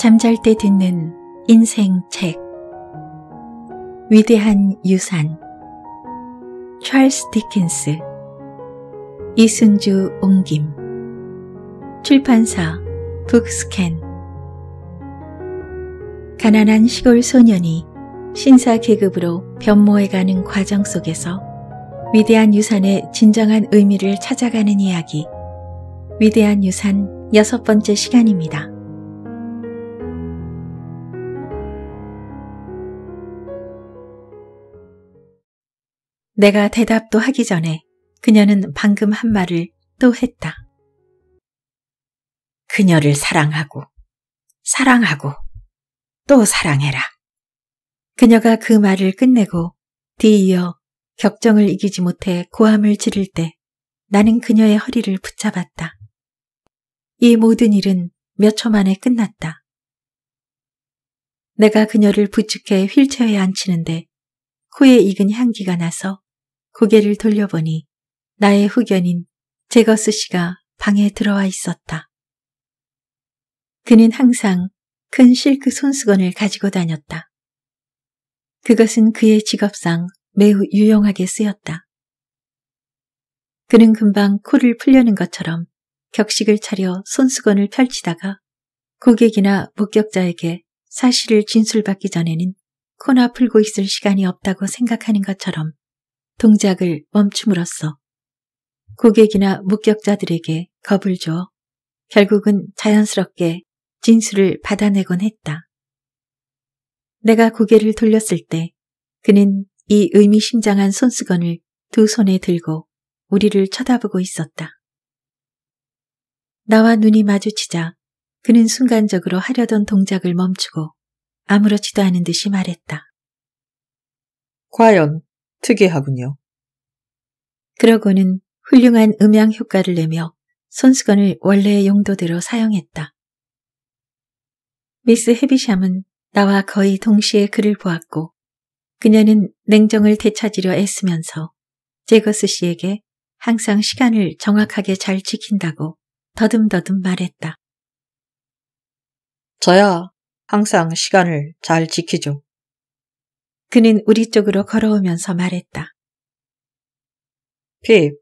잠잘 때 듣는 인생 책 위대한 유산 찰스 디킨스 이순주 옹김 출판사 북스캔 가난한 시골 소년이 신사 계급으로 변모해가는 과정 속에서 위대한 유산의 진정한 의미를 찾아가는 이야기 위대한 유산 여섯 번째 시간입니다. 내가 대답도 하기 전에 그녀는 방금 한 말을 또 했다. 그녀를 사랑하고, 사랑하고, 또 사랑해라. 그녀가 그 말을 끝내고 뒤이어 격정을 이기지 못해 고함을 지를 때 나는 그녀의 허리를 붙잡았다. 이 모든 일은 몇 초 만에 끝났다. 내가 그녀를 부축해 휠체어에 앉히는데 코에 익은 향기가 나서 고개를 돌려보니 나의 후견인 제거스 씨가 방에 들어와 있었다. 그는 항상 큰 실크 손수건을 가지고 다녔다. 그것은 그의 직업상 매우 유용하게 쓰였다. 그는 금방 코를 풀려는 것처럼 격식을 차려 손수건을 펼치다가 고객이나 목격자에게 사실을 진술받기 전에는 코나 풀고 있을 시간이 없다고 생각하는 것처럼 동작을 멈춤으로써 고객이나 목격자들에게 겁을 줘 결국은 자연스럽게 진술을 받아내곤 했다. 내가 고개를 돌렸을 때 그는 이 의미심장한 손수건을 두 손에 들고 우리를 쳐다보고 있었다. 나와 눈이 마주치자 그는 순간적으로 하려던 동작을 멈추고 아무렇지도 않은 듯이 말했다. 과연 특이하군요. 그러고는 훌륭한 음향 효과를 내며 손수건을 원래의 용도대로 사용했다. 미스 헤비샴은 나와 거의 동시에 그를 보았고 그녀는 냉정을 되찾으려 애쓰면서 제거스 씨에게 항상 시간을 정확하게 잘 지킨다고 더듬더듬 말했다. 저야 항상 시간을 잘 지키죠. 그는 우리 쪽으로 걸어오면서 말했다. 핍,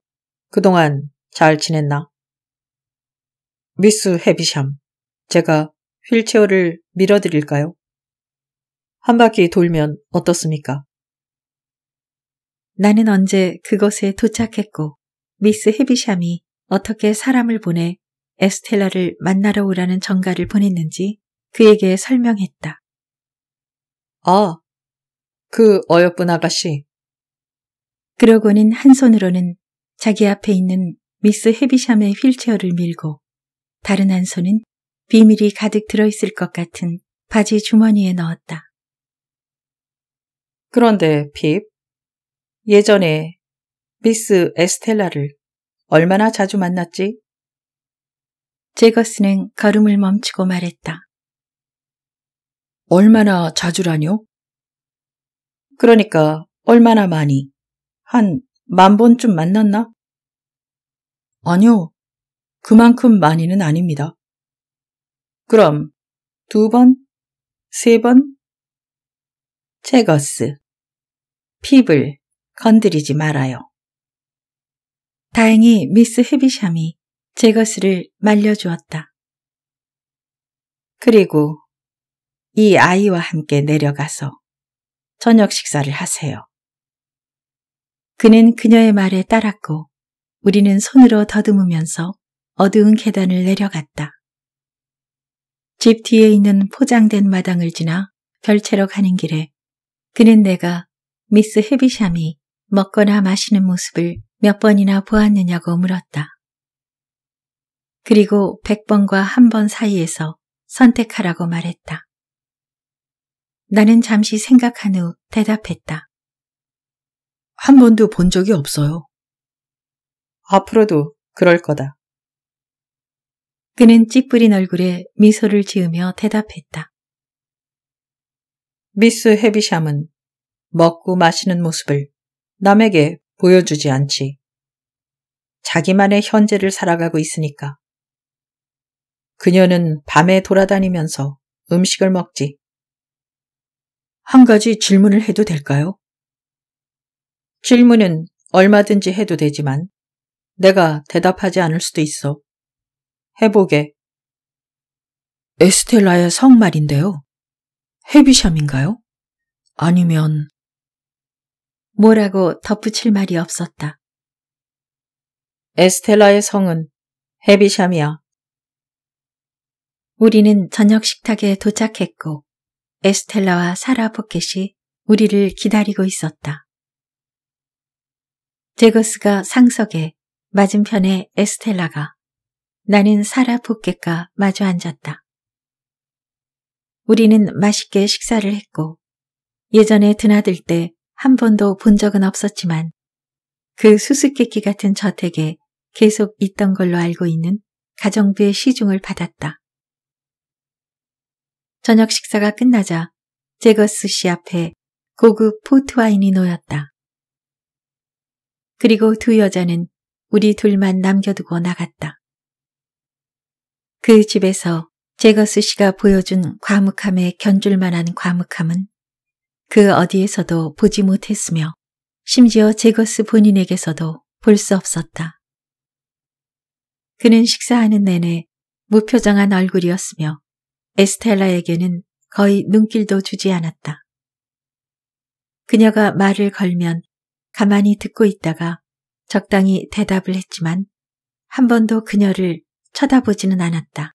그동안 잘 지냈나? 미스 헤비샴, 제가 휠체어를 밀어드릴까요? 한 바퀴 돌면 어떻습니까? 나는 언제 그곳에 도착했고 미스 헤비샴이 어떻게 사람을 보내 에스텔라를 만나러 오라는 전가를 보냈는지 그에게 설명했다. 아, 그 어여쁜 아가씨. 그러고는 한 손으로는 자기 앞에 있는 미스 헤비샴의 휠체어를 밀고 다른 한 손은 비밀이 가득 들어있을 것 같은 바지 주머니에 넣었다. 그런데 핍, 예전에 미스 에스텔라를 얼마나 자주 만났지? 제거스는 걸음을 멈추고 말했다. 얼마나 자주라뇨? 그러니까 얼마나 많이? 한 만 번쯤 만났나? 아니요. 그만큼 많이는 아닙니다. 그럼 두 번, 세 번? 체거스. 핍을 건드리지 말아요. 다행히 미스 헤비샴이 제거스를 말려주었다. 그리고 이 아이와 함께 내려가서 저녁 식사를 하세요. 그는 그녀의 말에 따랐고 우리는 손으로 더듬으면서 어두운 계단을 내려갔다. 집 뒤에 있는 포장된 마당을 지나 별채로 가는 길에 그는 내가 미스 헤비샴이 먹거나 마시는 모습을 몇 번이나 보았느냐고 물었다. 그리고 100번과 한 번 사이에서 선택하라고 말했다. 나는 잠시 생각한 후 대답했다. 한 번도 본 적이 없어요. 앞으로도 그럴 거다. 그는 찌뿌린 얼굴에 미소를 지으며 대답했다. 미스 헤비샴은 먹고 마시는 모습을 남에게 보여주지 않지. 자기만의 현재를 살아가고 있으니까. 그녀는 밤에 돌아다니면서 음식을 먹지. 한 가지 질문을 해도 될까요? 질문은 얼마든지 해도 되지만 내가 대답하지 않을 수도 있어. 해보게. 에스텔라의 성말인데요. 헤비샴인가요? 아니면 뭐라고 덧붙일 말이 없었다. 에스텔라의 성은 헤비샴이야. 우리는 저녁 식탁에 도착했고 에스텔라와 사라 포켓이 우리를 기다리고 있었다. 제거스가 상석에 맞은편에 에스텔라가 나는 사라 포켓과 마주 앉았다. 우리는 맛있게 식사를 했고 예전에 드나들 때 한 번도 본 적은 없었지만 그 수수께끼 같은 저택에 계속 있던 걸로 알고 있는 가정부의 시중을 받았다. 저녁 식사가 끝나자 제거스 씨 앞에 고급 포트와인이 놓였다. 그리고 두 여자는 우리 둘만 남겨두고 나갔다. 그 집에서 제거스 씨가 보여준 과묵함에 견줄만한 과묵함은 그 어디에서도 보지 못했으며 심지어 제거스 본인에게서도 볼 수 없었다. 그는 식사하는 내내 무표정한 얼굴이었으며 에스텔라에게는 거의 눈길도 주지 않았다. 그녀가 말을 걸면 가만히 듣고 있다가 적당히 대답을 했지만 한 번도 그녀를 쳐다보지는 않았다.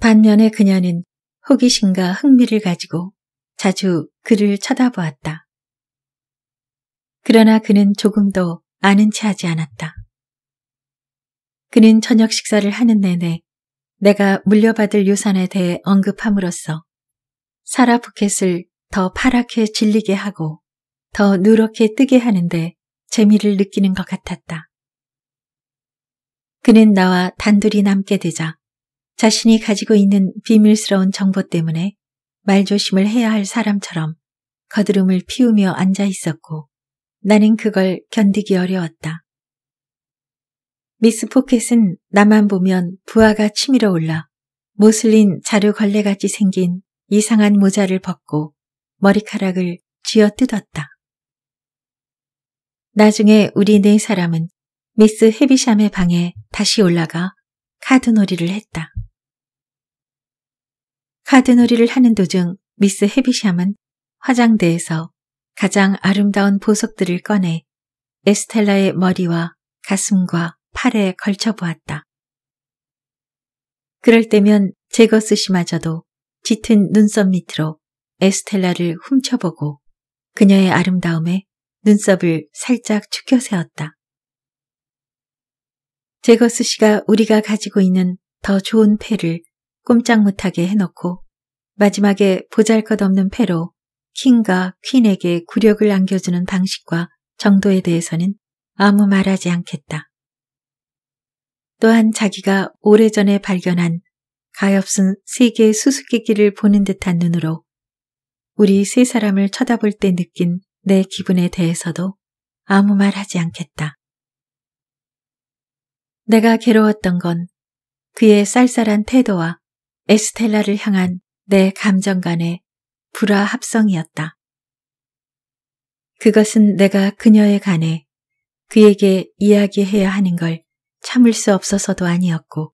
반면에 그녀는 호기심과 흥미를 가지고 자주 그를 쳐다보았다. 그러나 그는 조금도 아는 체 하지 않았다. 그는 저녁 식사를 하는 내내 내가 물려받을 유산에 대해 언급함으로써 사라 부켓을 더 파랗게 질리게 하고 더 누렇게 뜨게 하는데 재미를 느끼는 것 같았다. 그는 나와 단둘이 남게 되자 자신이 가지고 있는 비밀스러운 정보 때문에 말조심을 해야 할 사람처럼 거드름을 피우며 앉아 있었고 나는 그걸 견디기 어려웠다. 미스 포켓은 나만 보면 부하가 치밀어 올라 모슬린 자료 걸레같이 생긴 이상한 모자를 벗고 머리카락을 쥐어 뜯었다. 나중에 우리 네 사람은 미스 헤비샴의 방에 다시 올라가 카드놀이를 했다. 카드놀이를 하는 도중 미스 헤비샴은 화장대에서 가장 아름다운 보석들을 꺼내 에스텔라의 머리와 가슴과 팔에 걸쳐 보았다. 그럴 때면 제거 스시마저도 짙은 눈썹 밑으로 에스텔라를 훔쳐보고 그녀의 아름다움에 눈썹을 살짝 축여 세웠다. 제거스 씨가 우리가 가지고 있는 더 좋은 패를 꼼짝 못하게 해놓고 마지막에 보잘것없는 패로 킹과 퀸에게 굴욕을 안겨주는 방식과 정도에 대해서는 아무 말하지 않겠다. 또한 자기가 오래전에 발견한 가엾은 세계의 수수께끼를 보는 듯한 눈으로 우리 세 사람을 쳐다볼 때 느낀 내 기분에 대해서도 아무 말 하지 않겠다. 내가 괴로웠던 건 그의 쌀쌀한 태도와 에스텔라를 향한 내 감정 간의 불화 합성이었다. 그것은 내가 그녀에 관해 그에게 이야기해야 하는 걸 참을 수 없어서도 아니었고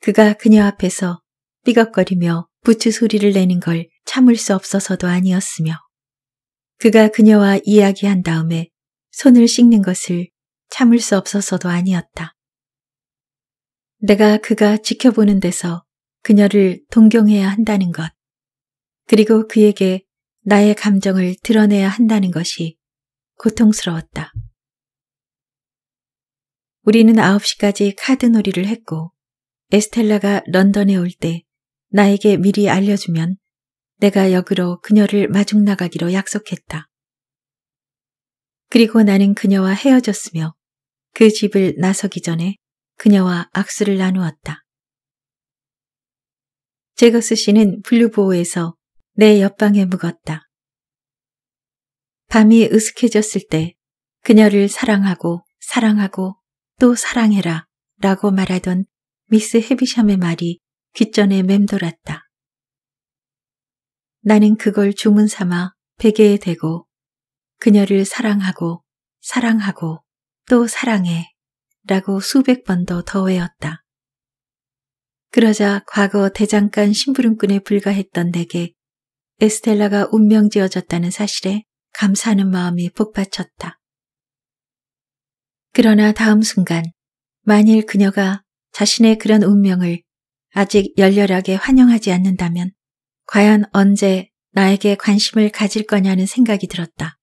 그가 그녀 앞에서 삐걱거리며 부츠 소리를 내는 걸 참을 수 없어서도 아니었으며 그가 그녀와 이야기한 다음에 손을 씻는 것을 참을 수 없어서도 아니었다. 내가 그가 지켜보는 데서 그녀를 동경해야 한다는 것, 그리고 그에게 나의 감정을 드러내야 한다는 것이 고통스러웠다. 우리는 9시까지 카드놀이를 했고 에스텔라가 런던에 올 때 나에게 미리 알려주면 내가 역으로 그녀를 마중 나가기로 약속했다. 그리고 나는 그녀와 헤어졌으며 그 집을 나서기 전에 그녀와 악수를 나누었다. 제거스 씨는 블루보호에서 내 옆방에 묵었다. 밤이 으슥해졌을 때 그녀를 사랑하고 사랑하고 또 사랑해라 라고 말하던 미스 헤비샴의 말이 귓전에 맴돌았다. 나는 그걸 주문 삼아 베개에 대고 그녀를 사랑하고 사랑하고 또 사랑해 라고 수백 번 더더 외웠다. 그러자 과거 대장간 심부름꾼에 불과했던 내게 에스텔라가 운명지어졌다는 사실에 감사하는 마음이 복받쳤다. 그러나 다음 순간 만일 그녀가 자신의 그런 운명을 아직 열렬하게 환영하지 않는다면 과연 언제 나에게 관심을 가질 거냐는 생각이 들었다.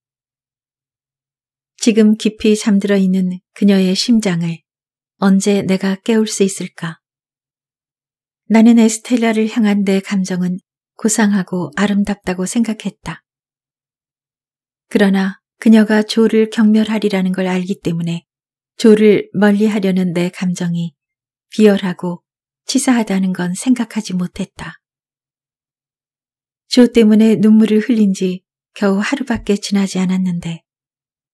지금 깊이 잠들어 있는 그녀의 심장을 언제 내가 깨울 수 있을까? 나는 에스텔라를 향한 내 감정은 고상하고 아름답다고 생각했다. 그러나 그녀가 조를 경멸하리라는 걸 알기 때문에 조를 멀리하려는 내 감정이 비열하고 치사하다는 건 생각하지 못했다. 조 때문에 눈물을 흘린 지 겨우 하루밖에 지나지 않았는데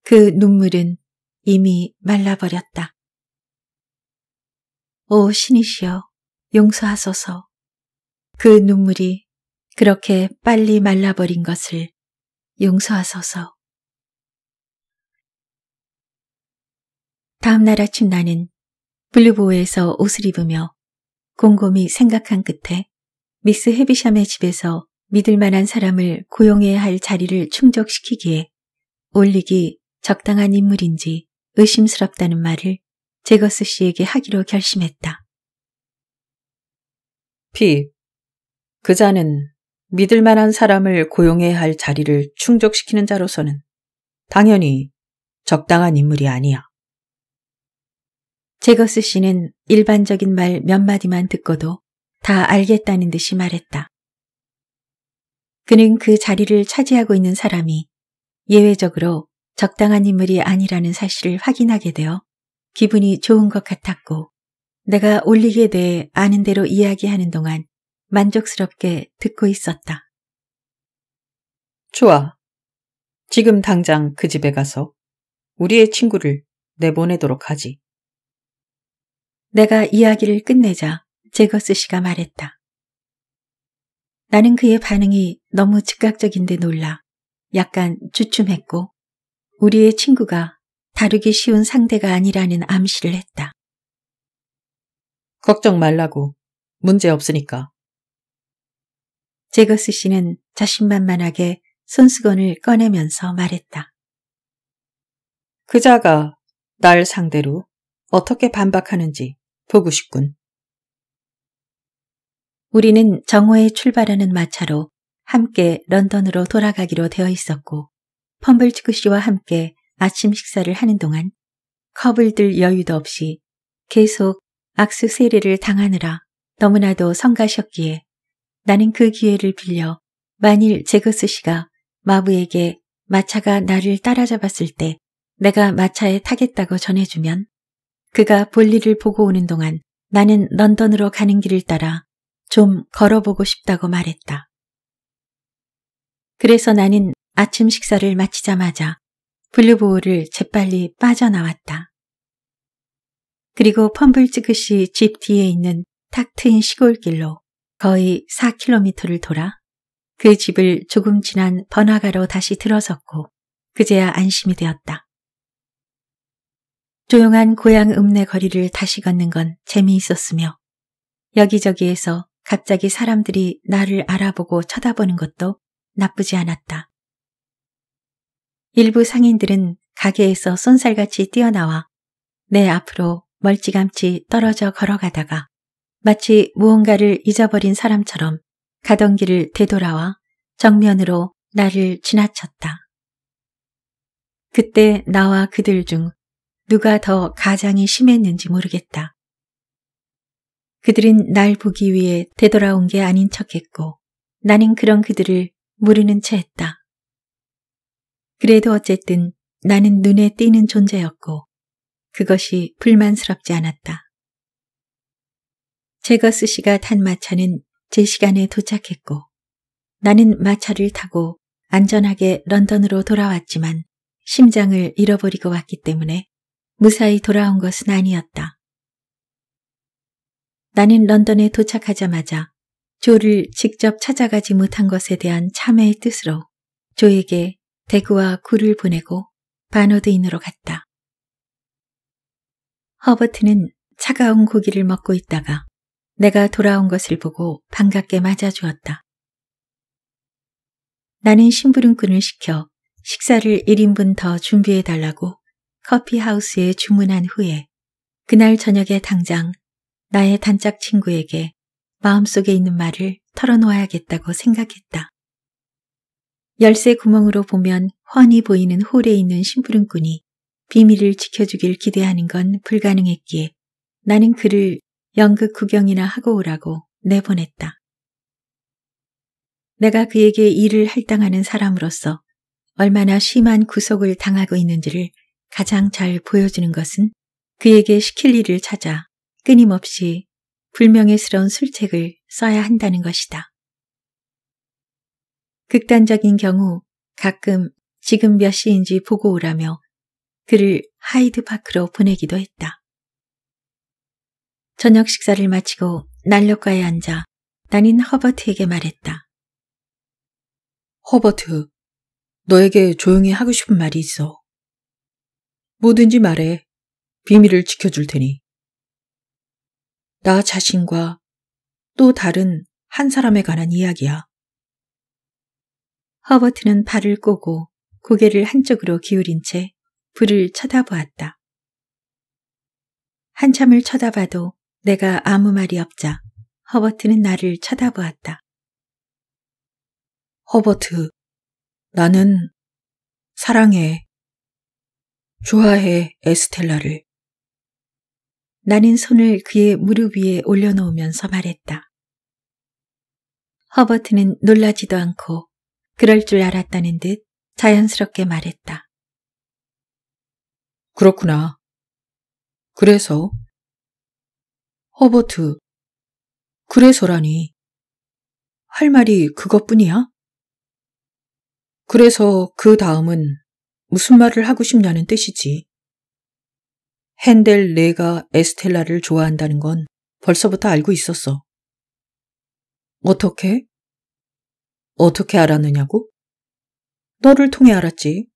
그 눈물은 이미 말라버렸다. 오 신이시여 용서하소서 그 눈물이 그렇게 빨리 말라버린 것을 용서하소서. 다음날 아침 나는 블루보에서 옷을 입으며 곰곰이 생각한 끝에 미스 헤비샴의 집에서 믿을 만한 사람을 고용해야 할 자리를 충족시키기에 올리기 적당한 인물인지 의심스럽다는 말을 제거스 씨에게 하기로 결심했다. P. 그 자는 믿을 만한 사람을 고용해야 할 자리를 충족시키는 자로서는 당연히 적당한 인물이 아니야. 제거스 씨는 일반적인 말 몇 마디만 듣고도 다 알겠다는 듯이 말했다. 그는 그 자리를 차지하고 있는 사람이 예외적으로 적당한 인물이 아니라는 사실을 확인하게 되어 기분이 좋은 것 같았고 내가 올릭에 대해 아는 대로 이야기하는 동안 만족스럽게 듣고 있었다. 좋아. 지금 당장 그 집에 가서 우리의 친구를 내보내도록 하지. 내가 이야기를 끝내자 제거스 씨가 말했다. 나는 그의 반응이 너무 즉각적인데 놀라 약간 주춤했고 우리의 친구가 다루기 쉬운 상대가 아니라는 암시를 했다. 걱정 말라고. 문제 없으니까. 제거스 씨는 자신만만하게 손수건을 꺼내면서 말했다. 그자가 날 상대로 어떻게 반박하는지 보고 싶군. 우리는 정오에 출발하는 마차로 함께 런던으로 돌아가기로 되어 있었고 펌블치크 씨와 함께 아침 식사를 하는 동안 컵을 들 여유도 없이 계속 악수 세례를 당하느라 너무나도 성가셨기에 나는 그 기회를 빌려 만일 제거스 씨가 마부에게 마차가 나를 따라잡았을 때 내가 마차에 타겠다고 전해주면 그가 볼일을 보고 오는 동안 나는 런던으로 가는 길을 따라 좀 걸어보고 싶다고 말했다. 그래서 나는 아침 식사를 마치자마자 블루보호를 재빨리 빠져나왔다. 그리고 펌블즈그시집 뒤에 있는 탁 트인 시골길로 거의 4km를 돌아 그 집을 조금 지난 번화가로 다시 들어섰고 그제야 안심이 되었다. 조용한 고향 읍내 거리를 다시 걷는 건 재미있었으며 여기저기에서 갑자기 사람들이 나를 알아보고 쳐다보는 것도 나쁘지 않았다. 일부 상인들은 가게에서 쏜살같이 뛰어나와 내 앞으로 멀찌감치 떨어져 걸어가다가 마치 무언가를 잊어버린 사람처럼 가던 길을 되돌아와 정면으로 나를 지나쳤다. 그때 나와 그들 중 누가 더 가장이 심했는지 모르겠다. 그들은 날 보기 위해 되돌아온 게 아닌 척했고 나는 그런 그들을 모르는 채 했다. 그래도 어쨌든 나는 눈에 띄는 존재였고 그것이 불만스럽지 않았다. 제거스 씨가 탄 마차는 제 시간에 도착했고 나는 마차를 타고 안전하게 런던으로 돌아왔지만 심장을 잃어버리고 왔기 때문에 무사히 돌아온 것은 아니었다. 나는 런던에 도착하자마자 조를 직접 찾아가지 못한 것에 대한 참회의 뜻으로 조에게 대구와 구를 보내고 바노드인으로 갔다. 허버트는 차가운 고기를 먹고 있다가 내가 돌아온 것을 보고 반갑게 맞아주었다. 나는 심부름꾼을 시켜 식사를 1인분 더 준비해달라고 커피하우스에 주문한 후에 그날 저녁에 당장 나의 단짝 친구에게 마음속에 있는 말을 털어놓아야겠다고 생각했다. 열쇠 구멍으로 보면 훤히 보이는 홀에 있는 심부름꾼이 비밀을 지켜주길 기대하는 건 불가능했기에 나는 그를 연극 구경이나 하고 오라고 내보냈다. 내가 그에게 일을 할당하는 사람으로서 얼마나 심한 구속을 당하고 있는지를 가장 잘 보여주는 것은 그에게 시킬 일을 찾아 끊임없이 불명예스러운 술책을 써야 한다는 것이다. 극단적인 경우 가끔 지금 몇 시인지 보고 오라며 그를 하이드파크로 보내기도 했다. 저녁 식사를 마치고 난로가에 앉아 나는 허버트에게 말했다. 허버트, 너에게 조용히 하고 싶은 말이 있어. 뭐든지 말해. 비밀을 지켜줄 테니. 나 자신과 또 다른 한 사람에 관한 이야기야. 허버트는 발을 꼬고 고개를 한쪽으로 기울인 채 불을 쳐다보았다. 한참을 쳐다봐도 내가 아무 말이 없자 허버트는 나를 쳐다보았다. 허버트, 나는 사랑해. 좋아해, 에스텔라를. 나는 손을 그의 무릎 위에 올려놓으면서 말했다. 허버트는 놀라지도 않고 그럴 줄 알았다는 듯 자연스럽게 말했다. 그렇구나. 그래서? 허버트, 그래서라니. 할 말이 그것뿐이야? 그래서 그 다음은 무슨 말을 하고 싶냐는 뜻이지. 핸델 내가 에스텔라를 좋아한다는 건 벌써부터 알고 있었어. 어떻게? 어떻게 알았느냐고? 너를 통해 알았지.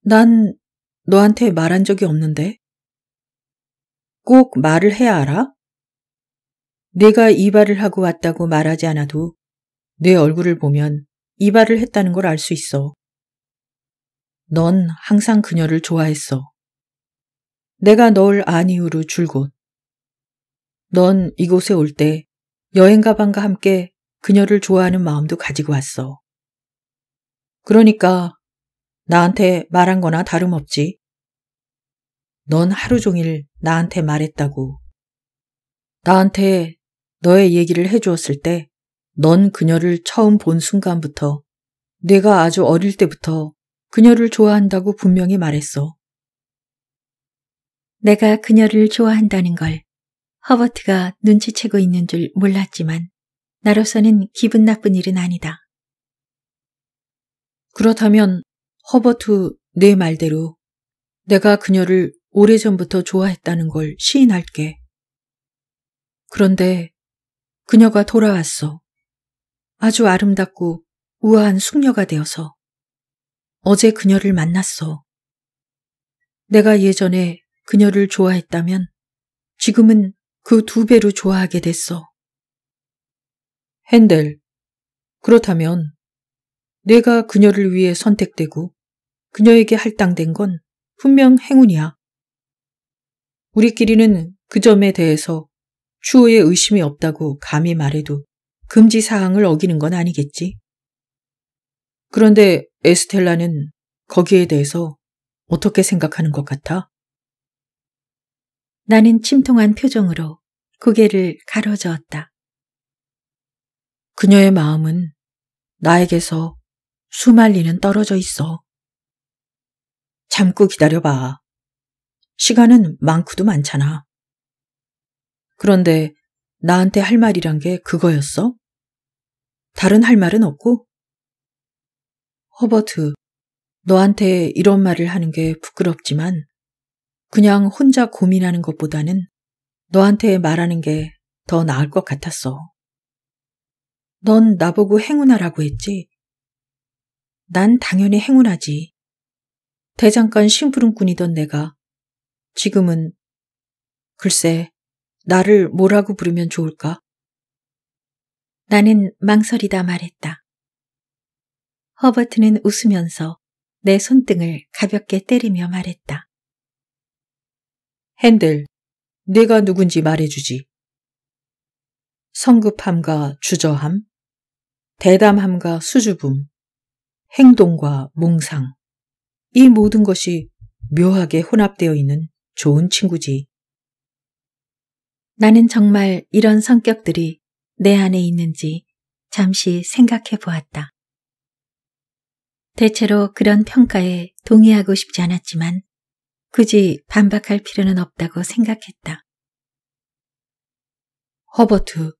난 너한테 말한 적이 없는데. 꼭 말을 해야 알아? 내가 이발을 하고 왔다고 말하지 않아도 내 얼굴을 보면 이발을 했다는 걸 알 수 있어. 넌 항상 그녀를 좋아했어. 내가 널아니유로 줄곧. 넌 이곳에 올 때 여행 가방과 함께 그녀를 좋아하는 마음도 가지고 왔어. 그러니까 나한테 말한 거나 다름없지. 넌 하루 종일 나한테 말했다고. 나한테 너의 얘기를 해주었을 때 넌 그녀를 처음 본 순간부터 내가 아주 어릴 때부터 그녀를 좋아한다고 분명히 말했어. 내가 그녀를 좋아한다는 걸 허버트가 눈치채고 있는 줄 몰랐지만 나로서는 기분 나쁜 일은 아니다. 그렇다면 허버트 내 말대로 내가 그녀를 오래전부터 좋아했다는 걸 시인할게. 그런데 그녀가 돌아왔어. 아주 아름답고 우아한 숙녀가 되어서. 어제 그녀를 만났어. 내가 예전에 그녀를 좋아했다면 지금은 그 두 배로 좋아하게 됐어. 핸델, 그렇다면 내가 그녀를 위해 선택되고 그녀에게 할당된 건 분명 행운이야. 우리끼리는 그 점에 대해서 추호의 의심이 없다고 감히 말해도 금지 사항을 어기는 건 아니겠지. 그런데 에스텔라는 거기에 대해서 어떻게 생각하는 것 같아? 나는 침통한 표정으로 고개를 가로저었다. 그녀의 마음은 나에게서 수말리는 떨어져 있어. 잠꾸 기다려봐. 시간은 많고도 많잖아. 그런데 나한테 할 말이란 게 그거였어? 다른 할 말은 없고? 허버트, 너한테 이런 말을 하는 게 부끄럽지만 그냥 혼자 고민하는 것보다는 너한테 말하는 게 더 나을 것 같았어. 넌 나보고 행운하라고 했지? 난 당연히 행운하지 대장간 심부름꾼이던 내가 지금은 글쎄 나를 뭐라고 부르면 좋을까? 나는 망설이다 말했다. 허버트는 웃으면서 내 손등을 가볍게 때리며 말했다. 핸들, 네가 누군지 말해주지. 성급함과 주저함, 대담함과 수줍음, 행동과 몽상, 이 모든 것이 묘하게 혼합되어 있는 좋은 친구지. 나는 정말 이런 성격들이 내 안에 있는지 잠시 생각해 보았다. 대체로 그런 평가에 동의하고 싶지 않았지만 굳이 반박할 필요는 없다고 생각했다. 허버트,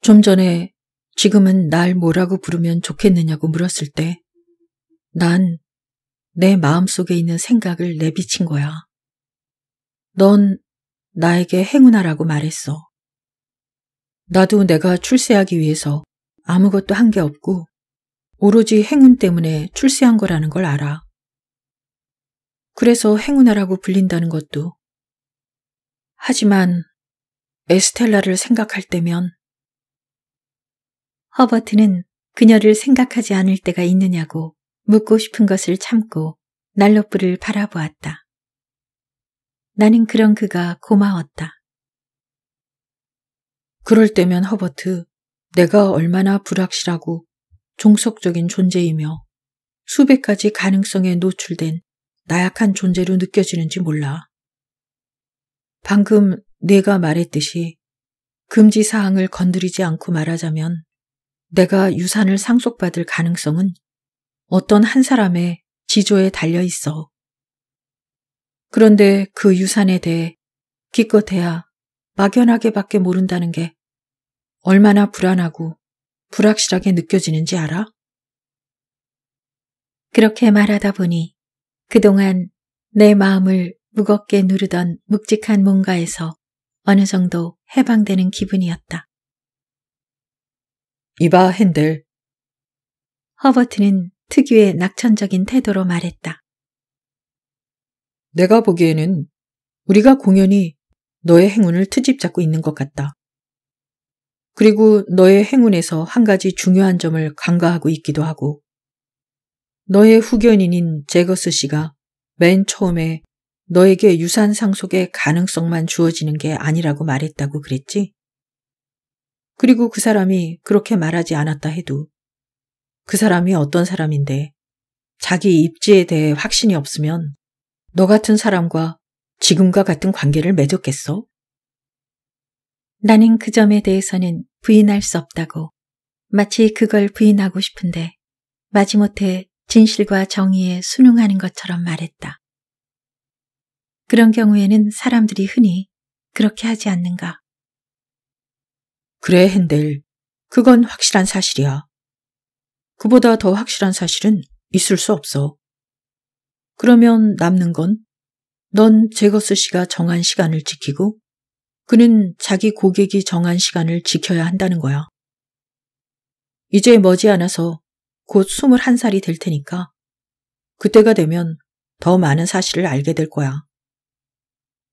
좀 전에 지금은 날 뭐라고 부르면 좋겠느냐고 물었을 때 난 내 마음속에 있는 생각을 내비친 거야. 넌 나에게 행운아라고 말했어. 나도 내가 출세하기 위해서 아무것도 한 게 없고 오로지 행운 때문에 출세한 거라는 걸 알아. 그래서 행운아라고 불린다는 것도. 하지만 에스텔라를 생각할 때면 허버트는 그녀를 생각하지 않을 때가 있느냐고 묻고 싶은 것을 참고 날로불을 바라보았다. 나는 그런 그가 고마웠다. 그럴 때면 허버트, 내가 얼마나 불확실하고 종속적인 존재이며 수백 가지 가능성에 노출된 나약한 존재로 느껴지는지 몰라. 방금 내가 말했듯이 금지 사항을 건드리지 않고 말하자면 내가 유산을 상속받을 가능성은 어떤 한 사람의 지조에 달려 있어. 그런데 그 유산에 대해 기껏해야 막연하게밖에 모른다는 게 얼마나 불안하고 불확실하게 느껴지는지 알아? 그렇게 말하다 보니 그동안 내 마음을 무겁게 누르던 묵직한 뭔가에서 어느 정도 해방되는 기분이었다. 이봐, 핸들. 허버트는 특유의 낙천적인 태도로 말했다. 내가 보기에는 우리가 공연히 너의 행운을 트집 잡고 있는 것 같다. 그리고 너의 행운에서 한 가지 중요한 점을 간과하고 있기도 하고 너의 후견인인 제거스 씨가 맨 처음에 너에게 유산 상속의 가능성만 주어지는 게 아니라고 말했다고 그랬지? 그리고 그 사람이 그렇게 말하지 않았다 해도 그 사람이 어떤 사람인데 자기 입지에 대해 확신이 없으면 너 같은 사람과 지금과 같은 관계를 맺었겠어? 나는 그 점에 대해서는 부인할 수 없다고 마치 그걸 부인하고 싶은데 마지못해 진실과 정의에 순응하는 것처럼 말했다. 그런 경우에는 사람들이 흔히 그렇게 하지 않는가. 그래, 핸델. 그건 확실한 사실이야. 그보다 더 확실한 사실은 있을 수 없어. 그러면 남는 건 넌 제거스 씨가 정한 시간을 지키고 그는 자기 고객이 정한 시간을 지켜야 한다는 거야. 이제 머지않아서 곧 21살이 될 테니까 그때가 되면 더 많은 사실을 알게 될 거야.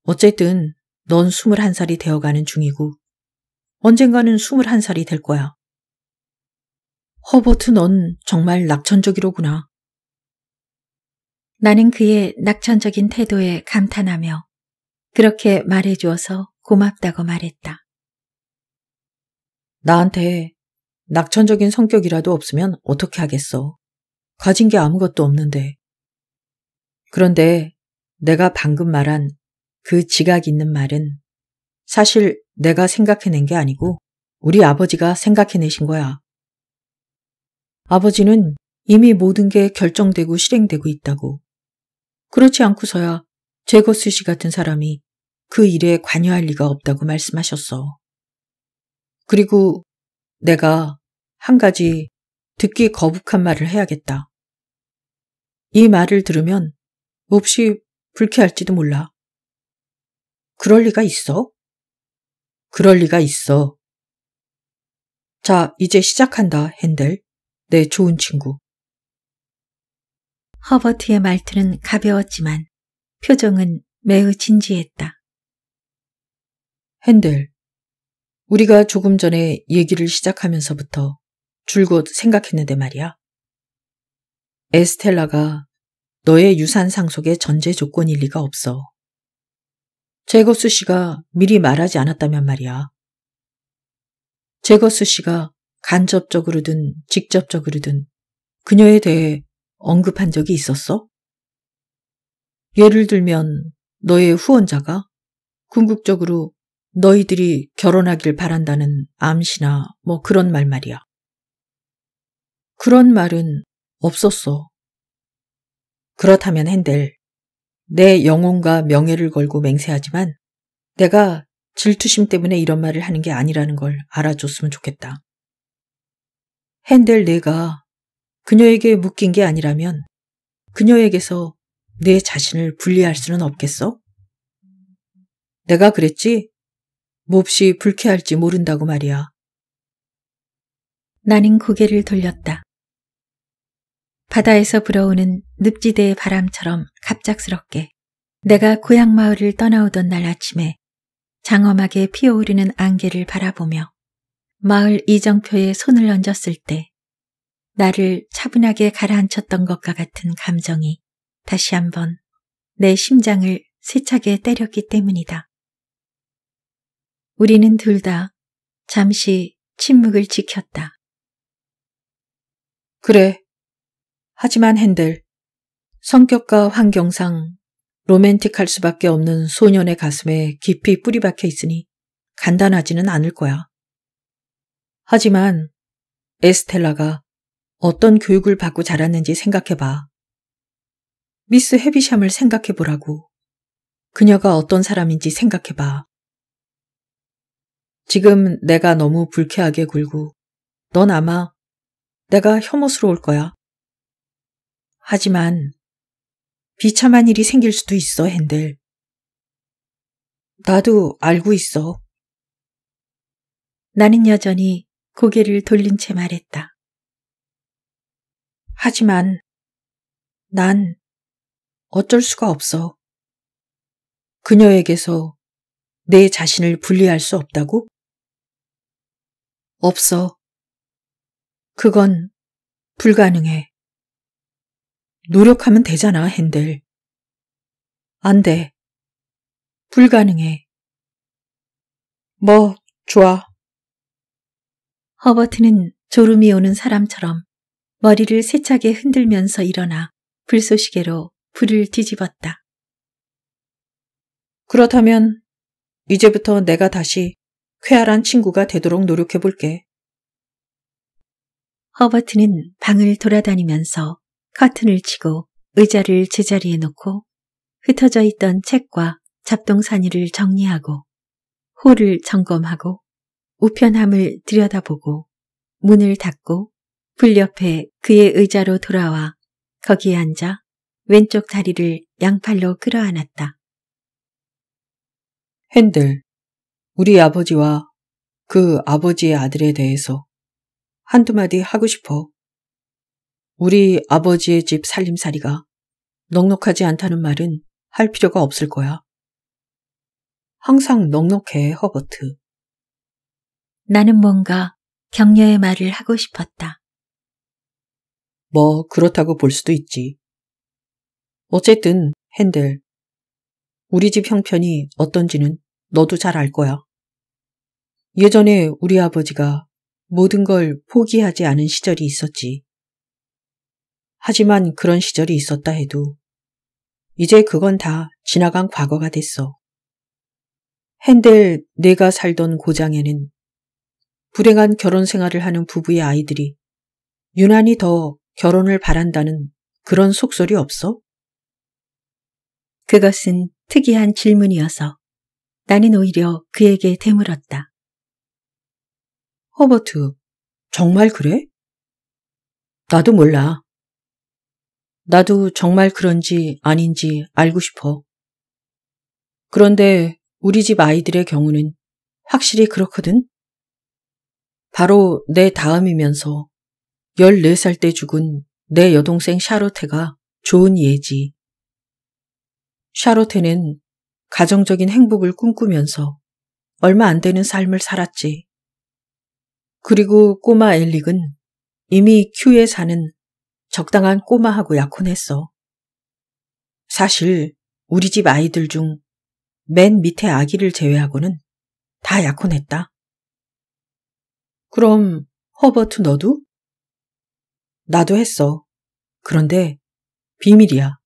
어쨌든 넌 21살이 되어가는 중이고 언젠가는 21살이 될 거야. 허버트 넌 정말 낙천적이로구나. 나는 그의 낙천적인 태도에 감탄하며 그렇게 말해주어서 고맙다고 말했다. 나한테 낙천적인 성격이라도 없으면 어떻게 하겠어. 가진 게 아무것도 없는데. 그런데 내가 방금 말한 그 지각 있는 말은 사실 내가 생각해낸 게 아니고 우리 아버지가 생각해내신 거야. 아버지는 이미 모든 게 결정되고 실행되고 있다고. 그렇지 않고서야 제거스 시 같은 사람이 그 일에 관여할 리가 없다고 말씀하셨어. 그리고 내가 한 가지 듣기 거북한 말을 해야겠다. 이 말을 들으면 몹시 불쾌할지도 몰라. 그럴 리가 있어? 그럴 리가 있어. 자, 이제 시작한다, 핸들내 좋은 친구. 허버트의 말투는 가벼웠지만 표정은 매우 진지했다. 핸들. 우리가 조금 전에 얘기를 시작하면서부터 줄곧 생각했는데 말이야. 에스텔라가 너의 유산 상속의 전제 조건일 리가 없어. 제거스 씨가 미리 말하지 않았다면 말이야. 제거스 씨가 간접적으로든 직접적으로든 그녀에 대해 언급한 적이 있었어? 예를 들면 너의 후원자가 궁극적으로 너희들이 결혼하길 바란다는 암시나 뭐 그런 말 말이야. 그런 말은 없었어. 그렇다면 핸델, 내 영혼과 명예를 걸고 맹세하지만 내가 질투심 때문에 이런 말을 하는 게 아니라는 걸 알아줬으면 좋겠다. 핸델 내가 그녀에게 묶인 게 아니라면 그녀에게서 내 자신을 분리할 수는 없겠어? 내가 그랬지? 몹시 불쾌할지 모른다고 말이야. 나는 고개를 돌렸다. 바다에서 불어오는 늪지대의 바람처럼 갑작스럽게 내가 고향 마을을 떠나오던 날 아침에 장엄하게 피어오르는 안개를 바라보며 마을 이정표에 손을 얹었을 때 나를 차분하게 가라앉혔던 것과 같은 감정이 다시 한번 내 심장을 세차게 때렸기 때문이다. 우리는 둘 다 잠시 침묵을 지켰다. 그래. 하지만 핸들 성격과 환경상 로맨틱할 수밖에 없는 소년의 가슴에 깊이 뿌리박혀 있으니 간단하지는 않을 거야. 하지만 에스텔라가 어떤 교육을 받고 자랐는지 생각해봐. 미스 헤비샴을 생각해보라고. 그녀가 어떤 사람인지 생각해봐. 지금 내가 너무 불쾌하게 굴고 넌 아마 내가 혐오스러울 거야. 하지만 비참한 일이 생길 수도 있어, 핸들. 나도 알고 있어. 나는 여전히 고개를 돌린 채 말했다. 하지만 난 어쩔 수가 없어. 그녀에게서 내 자신을 분리할 수 없다고? 없어. 그건 불가능해. 노력하면 되잖아, 핸들. 안 돼. 불가능해. 뭐, 좋아. 허버트는 졸음이 오는 사람처럼 머리를 세차게 흔들면서 일어나 불쏘시개로 불을 뒤집었다. 그렇다면 이제부터 내가 다시 쾌활한 친구가 되도록 노력해 볼게. 허버트는 방을 돌아다니면서 커튼을 치고 의자를 제자리에 놓고 흩어져 있던 책과 잡동사니를 정리하고 홀을 점검하고 우편함을 들여다보고 문을 닫고 불 옆에 그의 의자로 돌아와 거기에 앉아 왼쪽 다리를 양팔로 끌어안았다. 핸들, 우리 아버지와 그 아버지의 아들에 대해서 한두 마디 하고 싶어. 우리 아버지의 집 살림살이가 넉넉하지 않다는 말은 할 필요가 없을 거야. 항상 넉넉해, 허버트. 나는 뭔가 격려의 말을 하고 싶었다. 뭐, 그렇다고 볼 수도 있지. 어쨌든, 핸들. 우리 집 형편이 어떤지는 너도 잘 알 거야. 예전에 우리 아버지가 모든 걸 포기하지 않은 시절이 있었지. 하지만 그런 시절이 있었다 해도 이제 그건 다 지나간 과거가 됐어. 핸들 내가 살던 고장에는 불행한 결혼 생활을 하는 부부의 아이들이 유난히 더 결혼을 바란다는 그런 속설이 없어? 그것은 특이한 질문이어서 나는 오히려 그에게 되물었다. 허버트, 정말 그래? 나도 몰라. 나도 정말 그런지 아닌지 알고 싶어. 그런데 우리 집 아이들의 경우는 확실히 그렇거든. 바로 내 다음이면서 14살 때 죽은 내 여동생 샤로테가 좋은 예지. 샤로테는 가정적인 행복을 꿈꾸면서 얼마 안 되는 삶을 살았지. 그리고 꼬마 엘릭은 이미 큐에 사는 적당한 꼬마하고 약혼했어. 사실 우리 집 아이들 중 맨 밑에 아기를 제외하고는 다 약혼했다. 그럼 허버트 너도? 나도 했어. 그런데 비밀이야.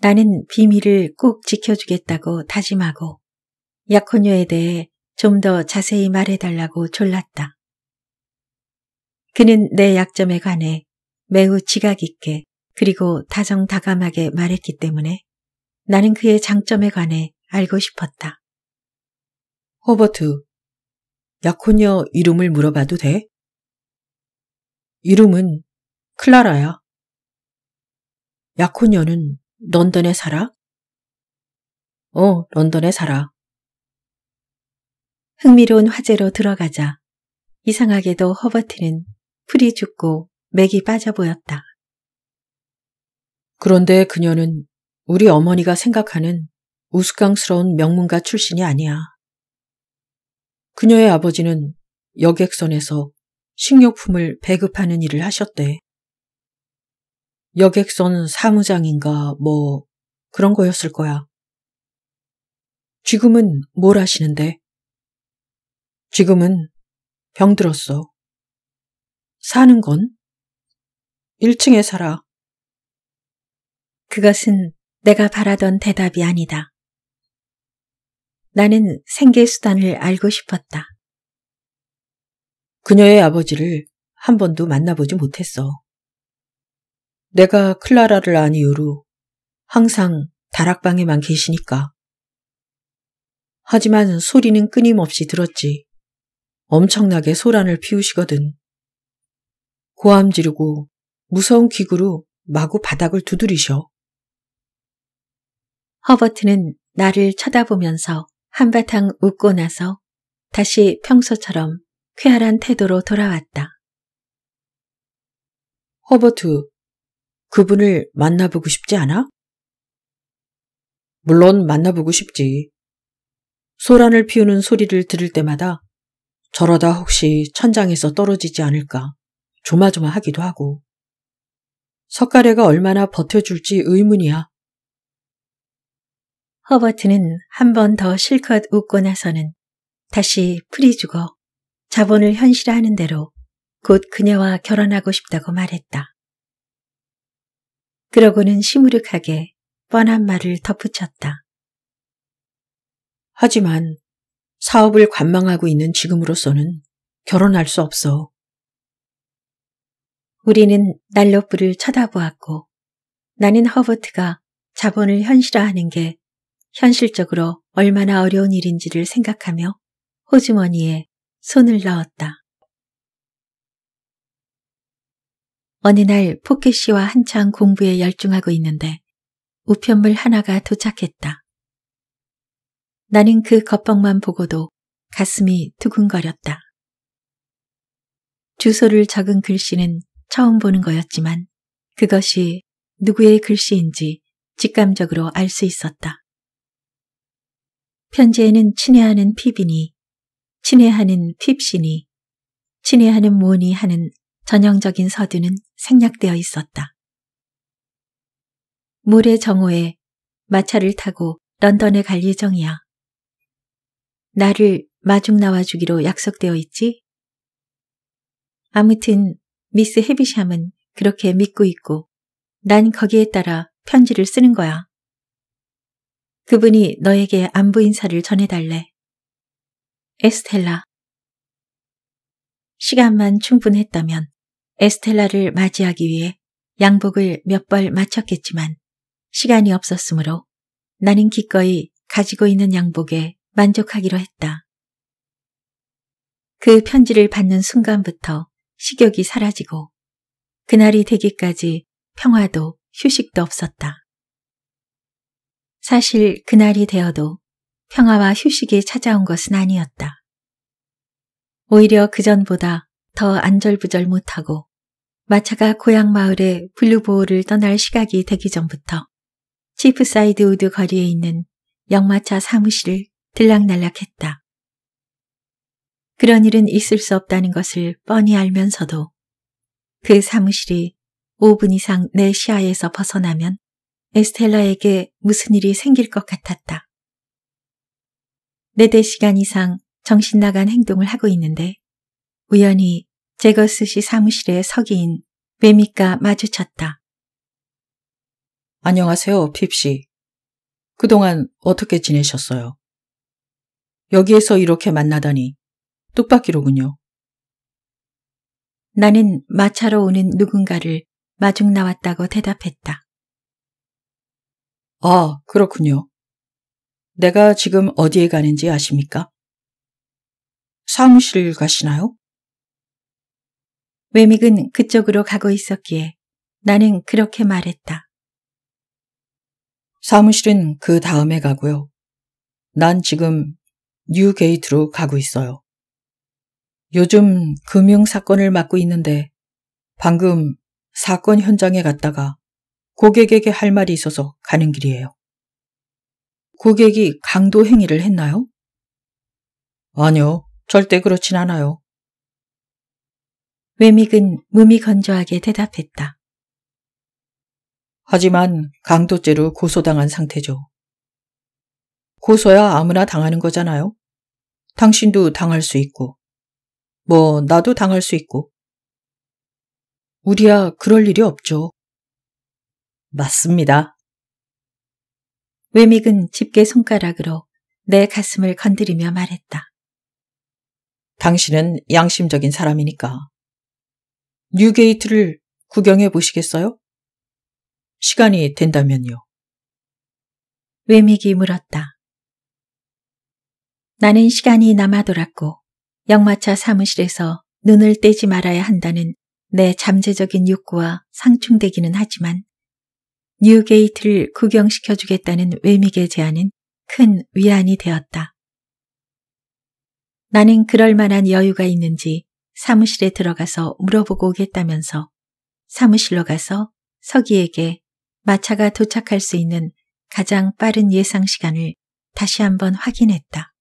나는 비밀을 꼭 지켜주겠다고 다짐하고 약혼녀에 대해 좀 더 자세히 말해달라고 졸랐다. 그는 내 약점에 관해 매우 지각 있게 그리고 다정다감하게 말했기 때문에 나는 그의 장점에 관해 알고 싶었다. 허버트, 약혼녀 이름을 물어봐도 돼? 이름은 클라라야. 약혼녀는 런던에 살아? 어, 런던에 살아. 흥미로운 화제로 들어가자 이상하게도 허버트는 풀이 죽고 맥이 빠져 보였다. 그런데 그녀는 우리 어머니가 생각하는 우스꽝스러운 명문가 출신이 아니야. 그녀의 아버지는 여객선에서 식료품을 배급하는 일을 하셨대. 여객선 사무장인가 뭐 그런 거였을 거야. 지금은 뭘 하시는데? 지금은 병들었어. 사는 건? 1층에 살아. 그것은 내가 바라던 대답이 아니다. 나는 생계수단을 알고 싶었다. 그녀의 아버지를 한 번도 만나보지 못했어. 내가 클라라를 안 이후로 항상 다락방에만 계시니까. 하지만 소리는 끊임없이 들었지. 엄청나게 소란을 피우시거든. 고함 지르고 무서운 기구로 마구 바닥을 두드리셔. 허버트는 나를 쳐다보면서 한바탕 웃고 나서 다시 평소처럼 쾌활한 태도로 돌아왔다. 허버트, 그분을 만나보고 싶지 않아? 물론 만나보고 싶지. 소란을 피우는 소리를 들을 때마다 저러다 혹시 천장에서 떨어지지 않을까 조마조마하기도 하고 석가래가 얼마나 버텨줄지 의문이야. 허버트는 한 번 더 실컷 웃고 나서는 다시 풀이 죽어 자본을 현실화하는 대로 곧 그녀와 결혼하고 싶다고 말했다. 그러고는 시무룩하게 뻔한 말을 덧붙였다. 하지만 사업을 관망하고 있는 지금으로서는 결혼할 수 없어. 우리는 날로불을 쳐다보았고 나는 허버트가 자본을 현실화하는 게 현실적으로 얼마나 어려운 일인지를 생각하며 호주머니에 손을 넣었다. 어느 날 포켓 씨와 한창 공부에 열중하고 있는데 우편물 하나가 도착했다. 나는 그 겉벅만 보고도 가슴이 두근거렸다. 주소를 적은 글씨는 처음 보는 거였지만 그것이 누구의 글씨인지 직감적으로 알 수 있었다. 편지에는 친애하는 피비니 친애하는 핍신이, 친애하는 모니 하는 전형적인 서두는 생략되어 있었다. 모레 정오에 마차를 타고 런던에 갈 예정이야. 나를 마중 나와주기로 약속되어 있지? 아무튼 미스 헤비샴은 그렇게 믿고 있고 난 거기에 따라 편지를 쓰는 거야. 그분이 너에게 안부 인사를 전해달래. 에스텔라. 시간만 충분했다면 에스텔라를 맞이하기 위해 양복을 몇 벌 맞췄겠지만 시간이 없었으므로 나는 기꺼이 가지고 있는 양복에 만족하기로 했다. 그 편지를 받는 순간부터 식욕이 사라지고 그날이 되기까지 평화도 휴식도 없었다. 사실 그날이 되어도 평화와 휴식이 찾아온 것은 아니었다. 오히려 그전보다 더 안절부절 못하고 마차가 고향 마을에 블루보호를 떠날 시각이 되기 전부터 치프사이드 우드 거리에 있는 영마차 사무실을 들락날락했다. 그런 일은 있을 수 없다는 것을 뻔히 알면서도 그 사무실이 5분 이상 내 시야에서 벗어나면 에스텔라에게 무슨 일이 생길 것 같았다. 4대시간 이상 정신나간 행동을 하고 있는데 우연히 제거스 씨 사무실의 서기인 베미가 마주쳤다. 안녕하세요, 핍씨. 그동안 어떻게 지내셨어요? 여기에서 이렇게 만나다니 뚝박이로군요 나는 마차로 오는 누군가를 마중 나왔다고 대답했다. 아, 그렇군요. 내가 지금 어디에 가는지 아십니까? 사무실 가시나요? 외믹은 그쪽으로 가고 있었기에 나는 그렇게 말했다. 사무실은 그 다음에 가고요. 난 지금 뉴게이트로 가고 있어요. 요즘 금융 사건을 맡고 있는데 방금 사건 현장에 갔다가 고객에게 할 말이 있어서 가는 길이에요. 고객이 강도 행위를 했나요? 아니요, 절대 그렇진 않아요. 외믹은 무미건조하게 대답했다. 하지만 강도죄로 고소당한 상태죠. 고소야 아무나 당하는 거잖아요. 당신도 당할 수 있고, 뭐 나도 당할 수 있고. 우리야 그럴 일이 없죠. 맞습니다. 외믹은 집게 손가락으로 내 가슴을 건드리며 말했다. 당신은 양심적인 사람이니까 뉴게이트를 구경해 보시겠어요? 시간이 된다면요. 외미기 물었다. 나는 시간이 남아 돌았고 역마차 사무실에서 눈을 떼지 말아야 한다는 내 잠재적인 욕구와 상충되기는 하지만 뉴게이트를 구경시켜 주겠다는 외믹의 제안은 큰 위안이 되었다. 나는 그럴 만한 여유가 있는지 사무실에 들어가서 물어보고 오겠다면서 사무실로 가서 서기에게 마차가 도착할 수 있는 가장 빠른 예상 시간을 다시 한번 확인했다.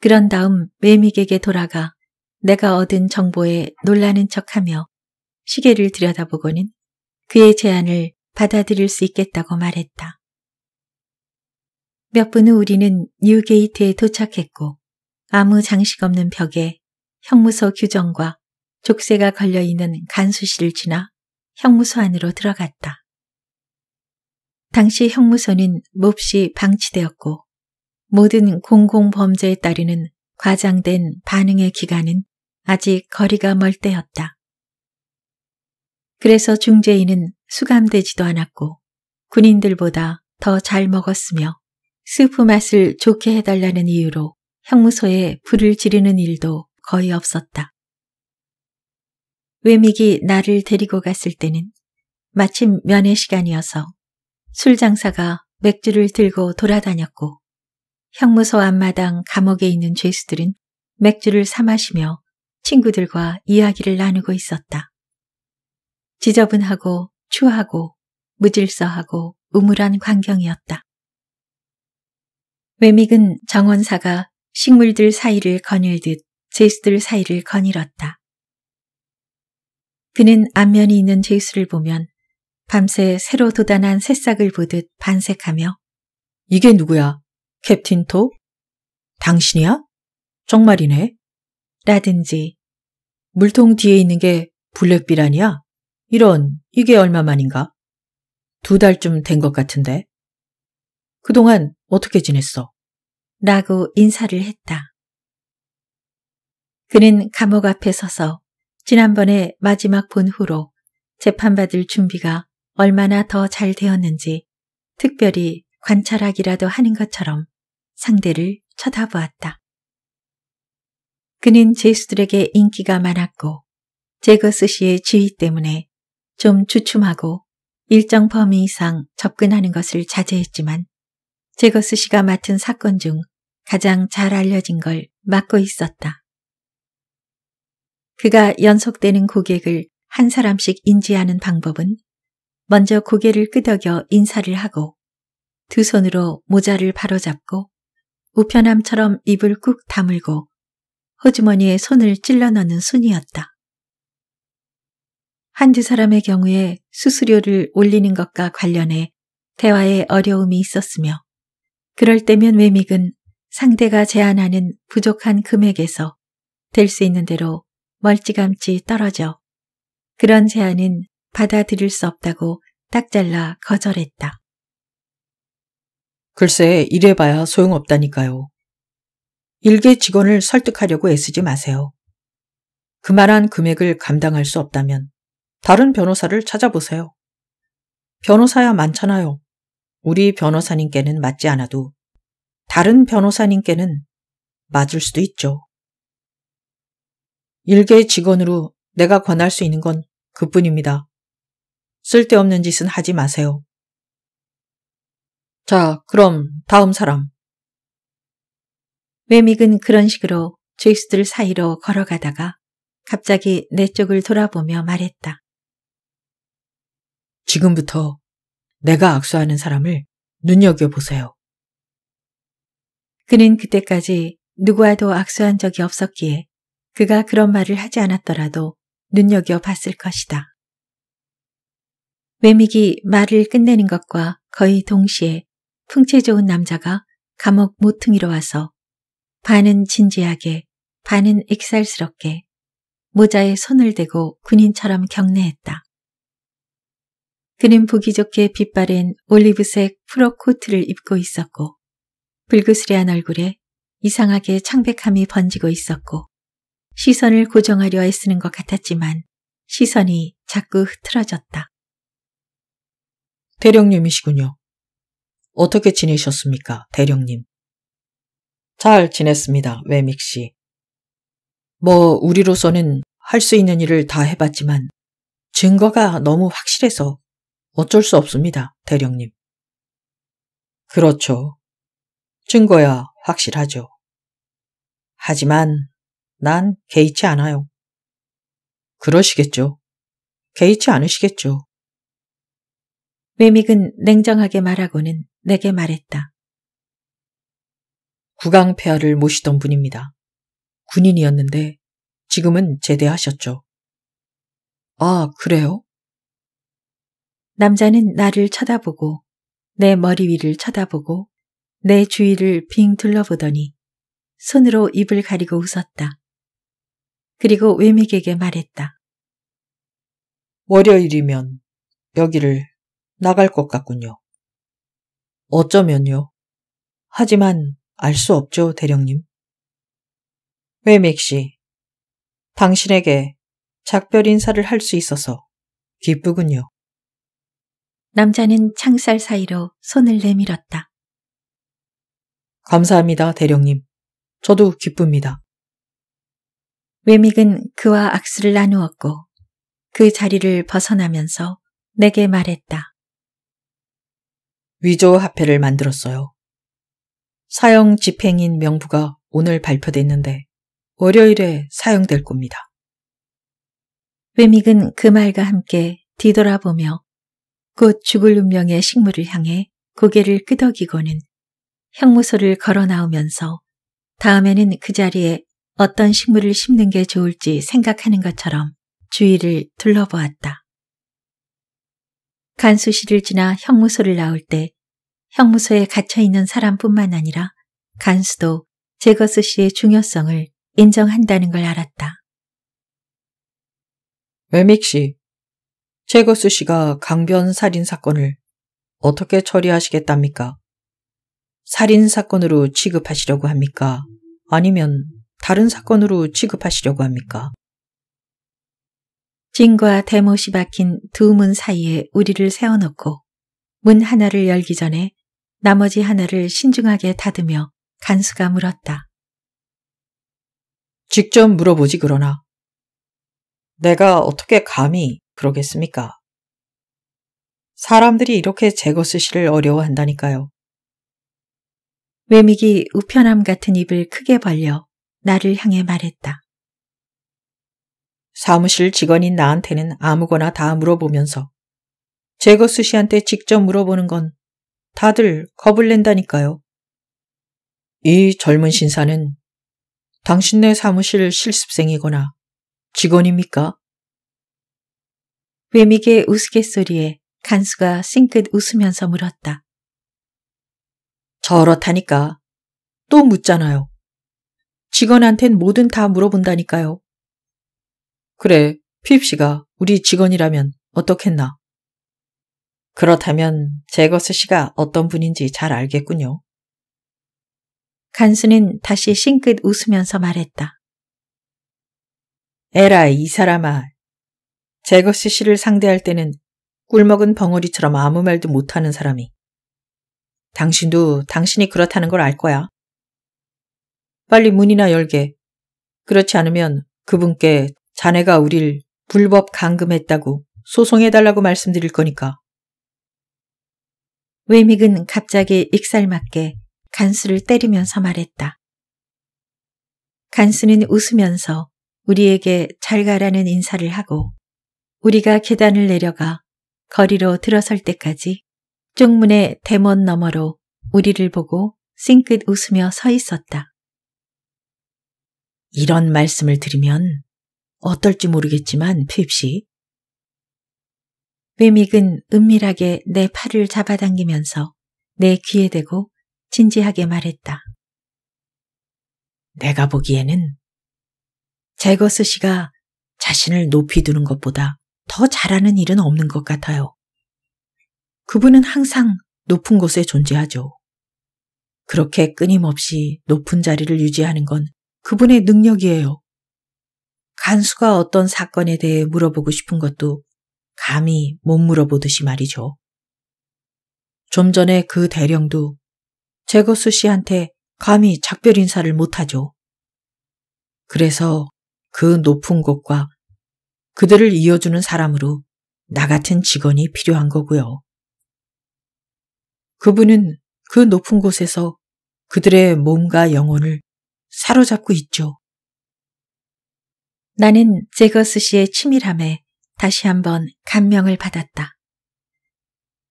그런 다음 매믹에게 돌아가 내가 얻은 정보에 놀라는 척하며 시계를 들여다보고는 그의 제안을 받아들일 수 있겠다고 말했다. 몇 분 후 우리는 뉴게이트에 도착했고 아무 장식 없는 벽에 형무소 규정과 족쇄가 걸려있는 간수실을 지나 형무소 안으로 들어갔다. 당시 형무소는 몹시 방치되었고 모든 공공범죄에 따르는 과장된 반응의 기간은 아직 거리가 멀 때였다. 그래서 중재인은 수감되지도 않았고 군인들보다 더 잘 먹었으며 스프 맛을 좋게 해달라는 이유로 형무소에 불을 지르는 일도 거의 없었다. 외믹이 나를 데리고 갔을 때는 마침 면회 시간이어서 술 장사가 맥주를 들고 돌아다녔고 형무소 앞마당 감옥에 있는 죄수들은 맥주를 사 마시며 친구들과 이야기를 나누고 있었다. 지저분하고 추하고 무질서하고 우물한 광경이었다. 외믹은 정원사가 식물들 사이를 거닐듯 죄수들 사이를 거닐었다. 그는 안면이 있는 죄수를 보면 밤새 새로 도단한 새싹을 보듯 반색하며 이게 누구야? 캡틴 톱? 당신이야? 정말이네. 라든지 물통 뒤에 있는 게블랙비란니야 이런 이게 얼마만인가? 두 달쯤 된 것 같은데. 그동안 어떻게 지냈어? 라고 인사를 했다. 그는 감옥 앞에 서서 지난번에 마지막 본 후로 재판받을 준비가 얼마나 더 잘 되었는지 특별히 관찰하기라도 하는 것처럼 상대를 쳐다보았다. 그는 제수들에게 인기가 많았고 제거스 씨의 지위 때문에 좀 주춤하고 일정 범위 이상 접근하는 것을 자제했지만 제거스 씨가 맡은 사건 중 가장 잘 알려진 걸 맡고 있었다. 그가 연속되는 고객을 한 사람씩 인지하는 방법은 먼저 고개를 끄덕여 인사를 하고 두 손으로 모자를 바로잡고 우편함처럼 입을 꾹 다물고 호주머니에 손을 찔러넣는 순이었다. 한 두 사람의 경우에 수수료를 올리는 것과 관련해 대화에 어려움이 있었으며 그럴 때면 외믹은 상대가 제안하는 부족한 금액에서 될 수 있는 대로 멀찌감치 떨어져 그런 제안은 받아들일 수 없다고 딱 잘라 거절했다. 글쎄 이래봐야 소용없다니까요. 일개 직원을 설득하려고 애쓰지 마세요. 그만한 금액을 감당할 수 없다면 다른 변호사를 찾아보세요. 변호사야 많잖아요. 우리 변호사님께는 맞지 않아도 다른 변호사님께는 맞을 수도 있죠. 일개의 직원으로 내가 권할 수 있는 건 그뿐입니다. 쓸데없는 짓은 하지 마세요. 자, 그럼 다음 사람. 외믹은 그런 식으로 죄수들 사이로 걸어가다가 갑자기 내 쪽을 돌아보며 말했다. 지금부터 내가 악수하는 사람을 눈여겨보세요. 그는 그때까지 누구와도 악수한 적이 없었기에 그가 그런 말을 하지 않았더라도 눈여겨 봤을 것이다. 외믹이 말을 끝내는 것과 거의 동시에 풍채 좋은 남자가 감옥 모퉁이로 와서 반은 진지하게 반은 익살스럽게 모자에 손을 대고 군인처럼 경례했다. 그는 보기 좋게 빛바랜 올리브색 프로 코트를 입고 있었고 불그스레한 얼굴에 이상하게 창백함이 번지고 있었고 시선을 고정하려 애쓰는 것 같았지만 시선이 자꾸 흐트러졌다. 대령님이시군요. 어떻게 지내셨습니까, 대령님? 잘 지냈습니다, 외믹 씨. 뭐, 우리로서는 할 수 있는 일을 다 해봤지만 증거가 너무 확실해서 어쩔 수 없습니다, 대령님. 그렇죠. 증거야 확실하죠. 하지만 난 개의치 않아요. 그러시겠죠. 개의치 않으시겠죠. 외믹은 냉정하게 말하고는 내게 말했다. 구강폐하를 모시던 분입니다. 군인이었는데 지금은 제대하셨죠. 아, 그래요? 남자는 나를 쳐다보고 내 머리 위를 쳐다보고 내 주위를 빙 둘러보더니 손으로 입을 가리고 웃었다. 그리고 외맥에게 말했다. 월요일이면 여기를 나갈 것 같군요. 어쩌면요. 하지만 알 수 없죠, 대령님. 외맥 씨, 당신에게 작별 인사를 할 수 있어서 기쁘군요. 남자는 창살 사이로 손을 내밀었다. 감사합니다, 대령님. 저도 기쁩니다. 외믹은 그와 악수를 나누었고 그 자리를 벗어나면서 내게 말했다. 위조 화폐를 만들었어요. 사형 집행인 명부가 오늘 발표됐는데 월요일에 사용될 겁니다. 외믹은 그 말과 함께 뒤돌아보며 곧 죽을 운명의 식물을 향해 고개를 끄덕이고는 형무소를 걸어 나오면서 다음에는 그 자리에 어떤 식물을 심는 게 좋을지 생각하는 것처럼 주위를 둘러보았다. 간수실을 지나 형무소를 나올 때 형무소에 갇혀있는 사람뿐만 아니라 간수도 제거스 씨의 중요성을 인정한다는 걸 알았다. 외믹 씨, 제거스 씨가 강변 살인 사건을 어떻게 처리하시겠답니까? 살인 사건으로 취급하시려고 합니까? 아니면 다른 사건으로 취급하시려고 합니까? 진과 대못이 박힌 두 문 사이에 우리를 세워놓고 문 하나를 열기 전에 나머지 하나를 신중하게 닫으며 간수가 물었다. 직접 물어보지 그러나. 내가 어떻게 감히 그러겠습니까? 사람들이 이렇게 제거 쓰시를 어려워한다니까요. 외미기 우편함 같은 입을 크게 벌려 나를 향해 말했다. 사무실 직원인 나한테는 아무거나 다 물어보면서 제거수 씨한테 직접 물어보는 건 다들 겁을 낸다니까요. 이 젊은 신사는 당신네 사무실 실습생이거나 직원입니까? 외미의 우스갯소리에 간수가 싱긋 웃으면서 물었다. 저렇다니까. 또 묻잖아요. 직원한텐 뭐든 다 물어본다니까요. 그래, 피입 씨가 우리 직원이라면 어떻겠나? 그렇다면 제거스 씨가 어떤 분인지 잘 알겠군요. 간수는 다시 싱긋 웃으면서 말했다. 에라이 이 사람아. 제거스 씨를 상대할 때는 꿀먹은 벙어리처럼 아무 말도 못하는 사람이. 당신도 당신이 그렇다는 걸 알 거야. 빨리 문이나 열게. 그렇지 않으면 그분께 자네가 우릴 불법 감금했다고 소송해달라고 말씀드릴 거니까. 외믹은 갑자기 익살맞게 간수를 때리면서 말했다. 간수는 웃으면서 우리에게 잘 가라는 인사를 하고 우리가 계단을 내려가 거리로 들어설 때까지 쪽문의 대문 너머로 우리를 보고 싱긋 웃으며 서 있었다. 이런 말씀을 드리면 어떨지 모르겠지만 핍시. 웨믹은 은밀하게 내 팔을 잡아당기면서 내 귀에 대고 진지하게 말했다. 내가 보기에는 제거스 씨가 자신을 높이 두는 것보다 더 잘하는 일은 없는 것 같아요. 그분은 항상 높은 곳에 존재하죠. 그렇게 끊임없이 높은 자리를 유지하는 건 그분의 능력이에요. 간수가 어떤 사건에 대해 물어보고 싶은 것도 감히 못 물어보듯이 말이죠. 좀 전에 그 대령도 제거수 씨한테 감히 작별 인사를 못하죠. 그래서 그 높은 곳과 그들을 이어주는 사람으로 나 같은 직원이 필요한 거고요. 그분은 그 높은 곳에서 그들의 몸과 영혼을 사로잡고 있죠. 나는 제거스 씨의 치밀함에 다시 한번 감명을 받았다.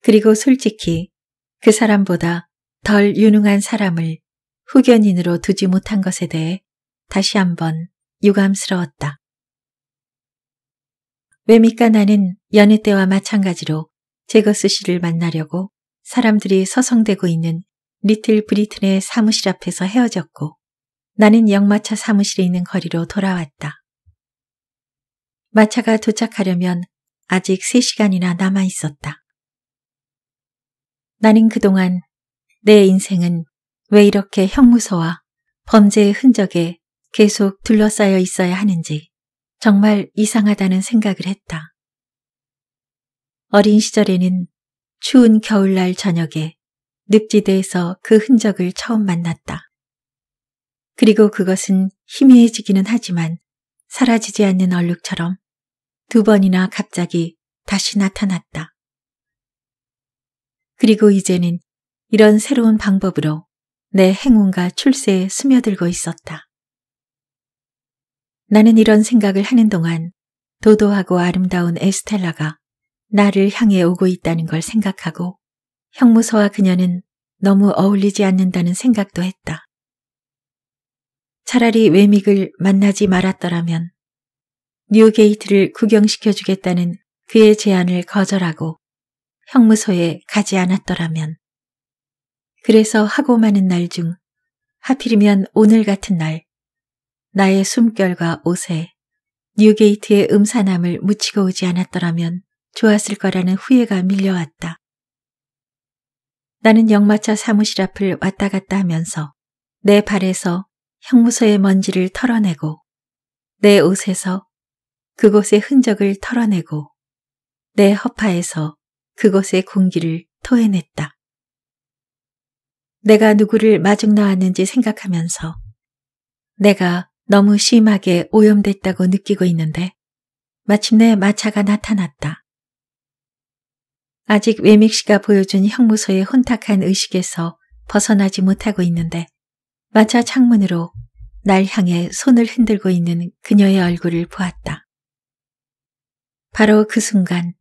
그리고 솔직히 그 사람보다 덜 유능한 사람을 후견인으로 두지 못한 것에 대해 다시 한번 유감스러웠다. 왜미까 나는 연애 때와 마찬가지로 제거스 씨를 만나려고 사람들이 서성대고 있는 리틀 브리튼의 사무실 앞에서 헤어졌고 나는 역마차 사무실에 있는 거리로 돌아왔다. 마차가 도착하려면 아직 3시간이나 남아 있었다. 나는 그동안 내 인생은 왜 이렇게 형무소와 범죄의 흔적에 계속 둘러싸여 있어야 하는지 정말 이상하다는 생각을 했다. 어린 시절에는 추운 겨울날 저녁에 늪지대에서 그 흔적을 처음 만났다. 그리고 그것은 희미해지기는 하지만 사라지지 않는 얼룩처럼 두 번이나 갑자기 다시 나타났다. 그리고 이제는 이런 새로운 방법으로 내 행운과 출세에 스며들고 있었다. 나는 이런 생각을 하는 동안 도도하고 아름다운 에스텔라가 나를 향해 오고 있다는 걸 생각하고 형무소와 그녀는 너무 어울리지 않는다는 생각도 했다. 차라리 외믹을 만나지 말았더라면 뉴게이트를 구경시켜주겠다는 그의 제안을 거절하고 형무소에 가지 않았더라면 그래서 하고 마는 날 중 하필이면 오늘 같은 날 나의 숨결과 옷에 뉴게이트의 음산함을 묻히고 오지 않았더라면 좋았을 거라는 후회가 밀려왔다. 나는 영마차 사무실 앞을 왔다 갔다 하면서 내 발에서 형무소의 먼지를 털어내고 내 옷에서 그곳의 흔적을 털어내고 내 허파에서 그곳의 공기를 토해냈다. 내가 누구를 마중 나왔는지 생각하면서 내가 너무 심하게 오염됐다고 느끼고 있는데 마침내 마차가 나타났다. 아직 외믹씨가 보여준 형무소의 혼탁한 의식에서 벗어나지 못하고 있는데 마차 창문으로 날 향해 손을 흔들고 있는 그녀의 얼굴을 보았다. 바로 그 순간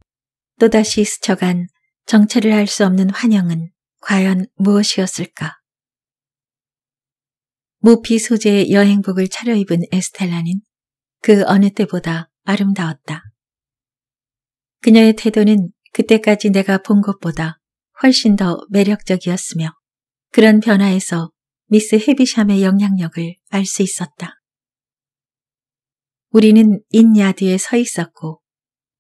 또다시 스쳐간 정체를 알 수 없는 환영은 과연 무엇이었을까? 모피 소재의 여행복을 차려입은 에스텔라는 그 어느 때보다 아름다웠다. 그녀의 태도는 그때까지 내가 본 것보다 훨씬 더 매력적이었으며 그런 변화에서 미스 헤비샴의 영향력을 알 수 있었다. 우리는 인야드에 서 있었고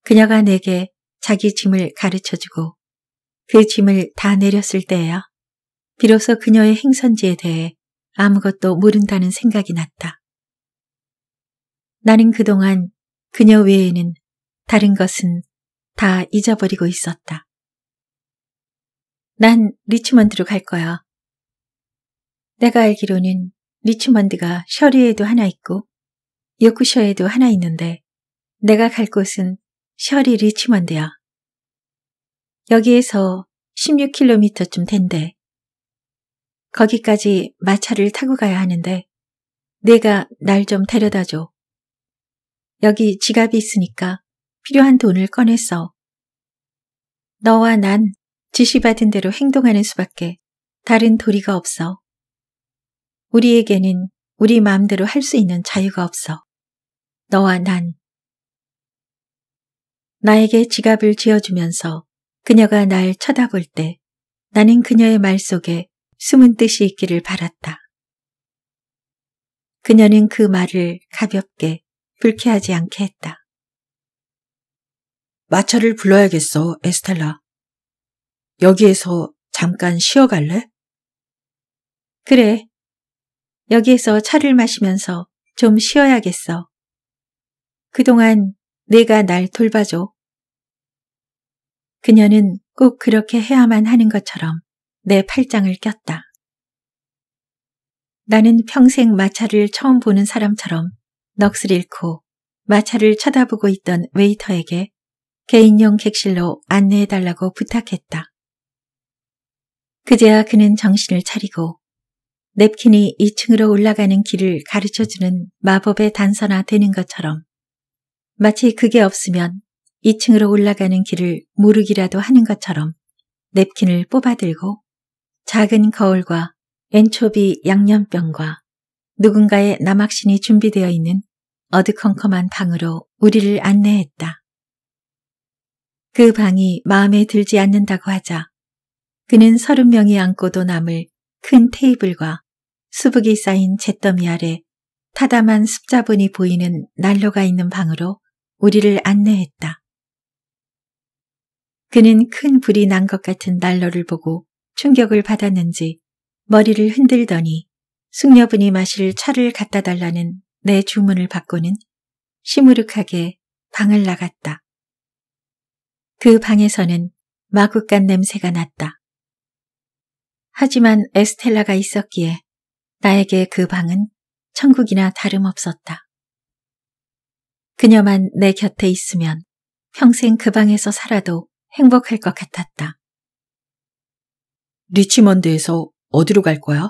그녀가 내게 자기 짐을 가르쳐주고 그 짐을 다 내렸을 때에야 비로소 그녀의 행선지에 대해 아무것도 모른다는 생각이 났다. 나는 그동안 그녀 외에는 다른 것은 다 잊어버리고 있었다. 난 리치먼드로 갈 거야. 내가 알기로는 리치먼드가 셔리에도 하나 있고 요크셔에도 하나 있는데 내가 갈 곳은 셔리 리치먼드야. 여기에서 16km쯤 된대. 거기까지 마차를 타고 가야 하는데 내가 날 좀 데려다 줘. 여기 지갑이 있으니까 필요한 돈을 꺼냈어. 너와 난 지시받은 대로 행동하는 수밖에 다른 도리가 없어. 우리에게는 우리 마음대로 할 수 있는 자유가 없어. 너와 난. 나에게 지갑을 쥐어주면서 그녀가 날 쳐다볼 때 나는 그녀의 말 속에 숨은 뜻이 있기를 바랐다. 그녀는 그 말을 가볍게 불쾌하지 않게 했다. 마차를 불러야겠어, 에스텔라. 여기에서 잠깐 쉬어갈래? 그래, 여기에서 차를 마시면서 좀 쉬어야겠어. 그동안 내가 날 돌봐줘. 그녀는 꼭 그렇게 해야만 하는 것처럼 내 팔짱을 꼈다. 나는 평생 마차를 처음 보는 사람처럼 넋을 잃고 마차를 쳐다보고 있던 웨이터에게 개인용 객실로 안내해달라고 부탁했다. 그제야 그는 정신을 차리고 냅킨이 2층으로 올라가는 길을 가르쳐주는 마법의 단서나 되는 것처럼 마치 그게 없으면 2층으로 올라가는 길을 모르기라도 하는 것처럼 냅킨을 뽑아들고 작은 거울과 엔초비 양념병과 누군가의 남학신이 준비되어 있는 어두컴컴한 방으로 우리를 안내했다. 그 방이 마음에 들지 않는다고 하자 그는 서른 명이 앉고도 남을 큰 테이블과 수북이 쌓인 잿더미 아래 타담한 숫자분이 보이는 난로가 있는 방으로 우리를 안내했다. 그는 큰 불이 난 것 같은 난로를 보고 충격을 받았는지 머리를 흔들더니 숙녀분이 마실 차를 갖다 달라는 내 주문을 받고는 시무룩하게 방을 나갔다. 그 방에서는 마구간 냄새가 났다. 하지만 에스텔라가 있었기에 나에게 그 방은 천국이나 다름없었다. 그녀만 내 곁에 있으면 평생 그 방에서 살아도 행복할 것 같았다. 리치먼드에서 어디로 갈 거야?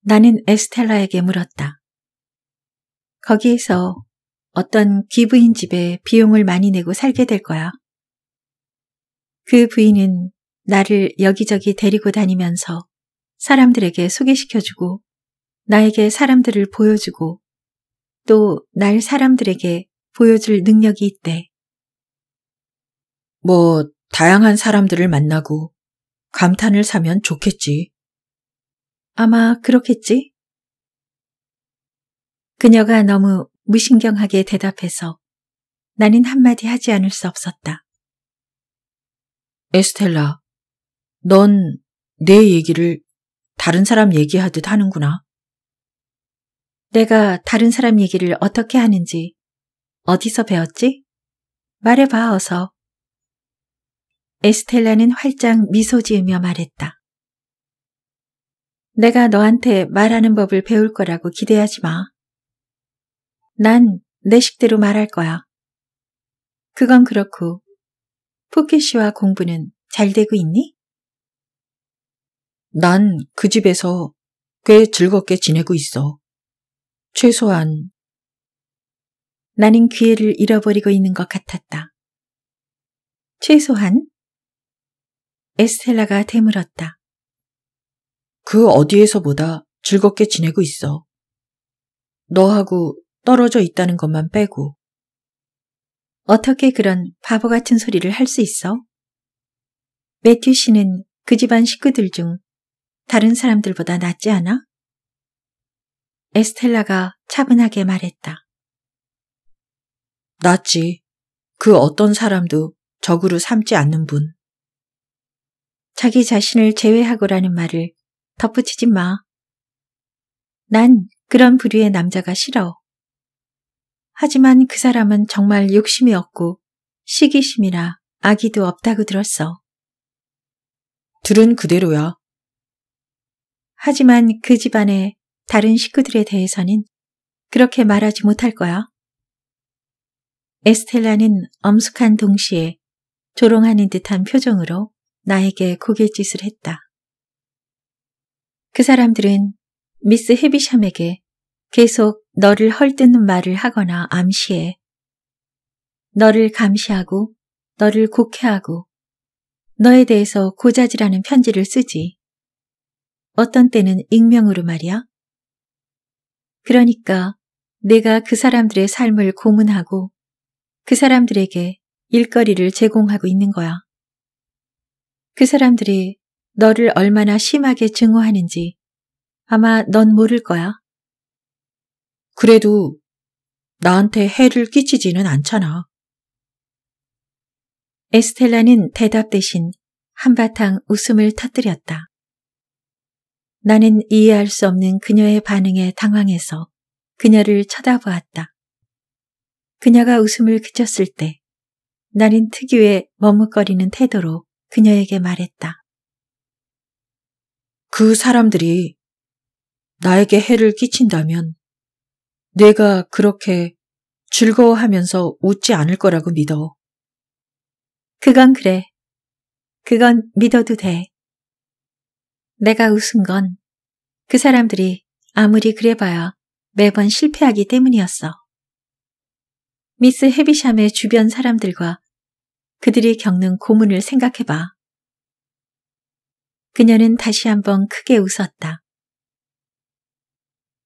나는 에스텔라에게 물었다. 거기에서 어떤 귀부인 집에 비용을 많이 내고 살게 될 거야. 그 부인은 나를 여기저기 데리고 다니면서 사람들에게 소개시켜주고 나에게 사람들을 보여주고 또 날 사람들에게 보여줄 능력이 있대. 뭐, 다양한 사람들을 만나고 감탄을 사면 좋겠지. 아마 그렇겠지? 그녀가 너무 무신경하게 대답해서 나는 한마디 하지 않을 수 없었다. 에스텔라, 넌 내 얘기를 다른 사람 얘기하듯 하는구나. 내가 다른 사람 얘기를 어떻게 하는지 어디서 배웠지? 말해봐 어서. 에스텔라는 활짝 미소 지으며 말했다. 내가 너한테 말하는 법을 배울 거라고 기대하지 마. 난 내 식대로 말할 거야. 그건 그렇고, 포켓 씨와 공부는 잘 되고 있니? 난그 집에서 꽤 즐겁게 지내고 있어. 최소한 나는 기회를 잃어버리고 있는 것 같았다. 최소한 에스텔라가 되물었다. 그 어디에서보다 즐겁게 지내고 있어. 너하고 떨어져 있다는 것만 빼고. 어떻게 그런 바보 같은 소리를 할 수 있어? 매튜 씨는 그 집안 식구들 중 다른 사람들보다 낫지 않아? 에스텔라가 차분하게 말했다. 낫지. 그 어떤 사람도 적으로 삼지 않는 분. 자기 자신을 제외하고라는 말을 덧붙이지 마. 난 그런 부류의 남자가 싫어. 하지만 그 사람은 정말 욕심이 없고 시기심이라 아기도 없다고 들었어. 들은 그대로야. 하지만 그 집안의 다른 식구들에 대해서는 그렇게 말하지 못할 거야. 에스텔라는 엄숙한 동시에 조롱하는 듯한 표정으로 나에게 고갯짓을 했다. 그 사람들은 미스 헤비샴에게 계속 너를 헐뜯는 말을 하거나 암시해. 너를 감시하고 너를 곡해하고 너에 대해서 고자질하는 편지를 쓰지. 어떤 때는 익명으로 말이야. 그러니까 내가 그 사람들의 삶을 고문하고 그 사람들에게 일거리를 제공하고 있는 거야. 그 사람들이 너를 얼마나 심하게 증오하는지 아마 넌 모를 거야. 그래도 나한테 해를 끼치지는 않잖아. 에스텔라는 대답 대신 한바탕 웃음을 터뜨렸다. 나는 이해할 수 없는 그녀의 반응에 당황해서 그녀를 쳐다보았다. 그녀가 웃음을 그쳤을 때 나는 특유의 머뭇거리는 태도로 그녀에게 말했다. 그 사람들이 나에게 해를 끼친다면 내가 그렇게 즐거워하면서 웃지 않을 거라고 믿어. 그건 그래. 그건 믿어도 돼. 내가 웃은 건 그 사람들이 아무리 그래봐야 매번 실패하기 때문이었어. 미스 헤비샴의 주변 사람들과 그들이 겪는 고문을 생각해봐. 그녀는 다시 한번 크게 웃었다.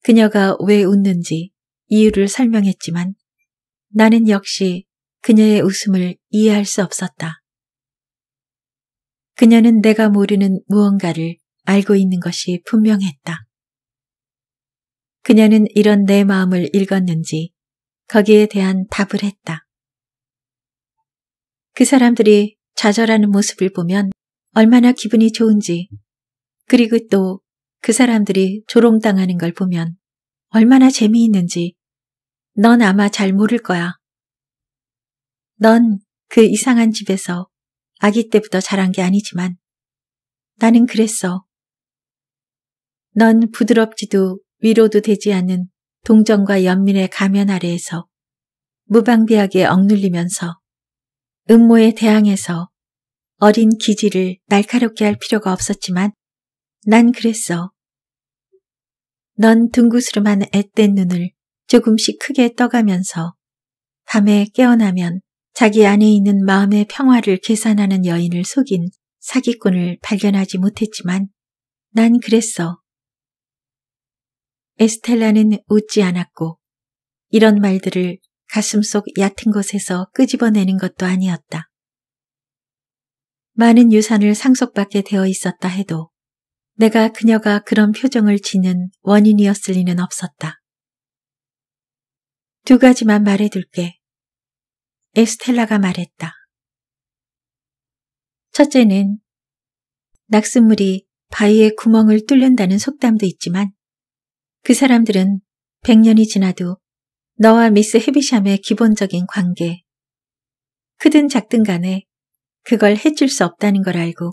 그녀가 왜 웃는지 이유를 설명했지만 나는 역시 그녀의 웃음을 이해할 수 없었다. 그녀는 내가 모르는 무언가를 알고 있는 것이 분명했다. 그녀는 이런 내 마음을 읽었는지 거기에 대한 답을 했다. 그 사람들이 좌절하는 모습을 보면 얼마나 기분이 좋은지 그리고 또 그 사람들이 조롱당하는 걸 보면 얼마나 재미있는지 넌 아마 잘 모를 거야. 넌 그 이상한 집에서 아기 때부터 자란 게 아니지만 나는 그랬어. 넌 부드럽지도 위로도 되지 않은 동정과 연민의 가면 아래에서 무방비하게 억눌리면서 음모에 대항해서 어린 기지를 날카롭게 할 필요가 없었지만 난 그랬어. 넌 둥그스름한 앳된 눈을 조금씩 크게 떠가면서 밤에 깨어나면 자기 안에 있는 마음의 평화를 계산하는 여인을 속인 사기꾼을 발견하지 못했지만 난 그랬어. 에스텔라는 웃지 않았고 이런 말들을 가슴속 얕은 곳에서 끄집어내는 것도 아니었다. 많은 유산을 상속받게 되어 있었다 해도 내가 그녀가 그런 표정을 지는 원인이었을 리는 없었다. 두 가지만 말해둘게. 에스텔라가 말했다. 첫째는 낙수물이 바위의 구멍을 뚫는다는 속담도 있지만 그 사람들은 100년이 지나도 너와 미스 헤비샴의 기본적인 관계, 크든 작든 간에 그걸 해줄 수 없다는 걸 알고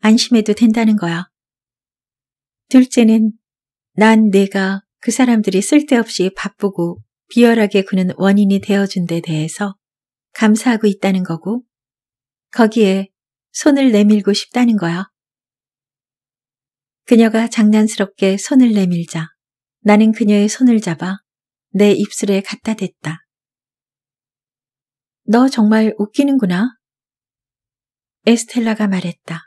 안심해도 된다는 거야. 둘째는 난 내가 그 사람들이 쓸데없이 바쁘고 비열하게 구는 원인이 되어준 데 대해서 감사하고 있다는 거고 거기에 손을 내밀고 싶다는 거야. 그녀가 장난스럽게 손을 내밀자 나는 그녀의 손을 잡아 내 입술에 갖다 댔다. 너 정말 웃기는구나. 에스텔라가 말했다.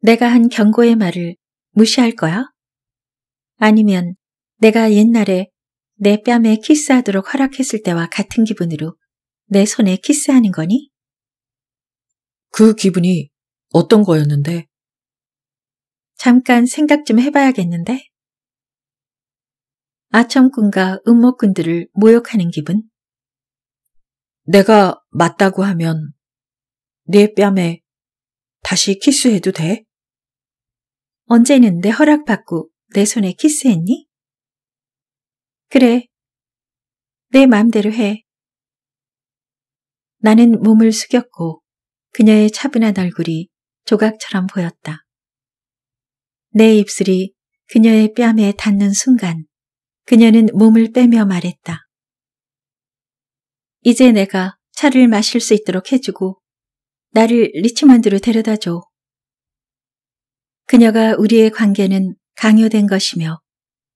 내가 한 경고의 말을 무시할 거야? 아니면 내가 옛날에 내 뺨에 키스하도록 허락했을 때와 같은 기분으로 내 손에 키스하는 거니? 그 기분이 어떤 거였는데? 잠깐 생각 좀 해봐야겠는데? 아첨꾼과 음모꾼들을 모욕하는 기분? 내가 맞다고 하면 내 네 뺨에 다시 키스해도 돼? 언제는 내 허락받고 내 손에 키스했니? 그래. 내 마음대로 해. 나는 몸을 숙였고 그녀의 차분한 얼굴이 조각처럼 보였다. 내 입술이 그녀의 뺨에 닿는 순간 그녀는 몸을 빼며 말했다. 이제 내가 차를 마실 수 있도록 해주고 나를 리치먼드로 데려다 줘. 그녀가 우리의 관계는 강요된 것이며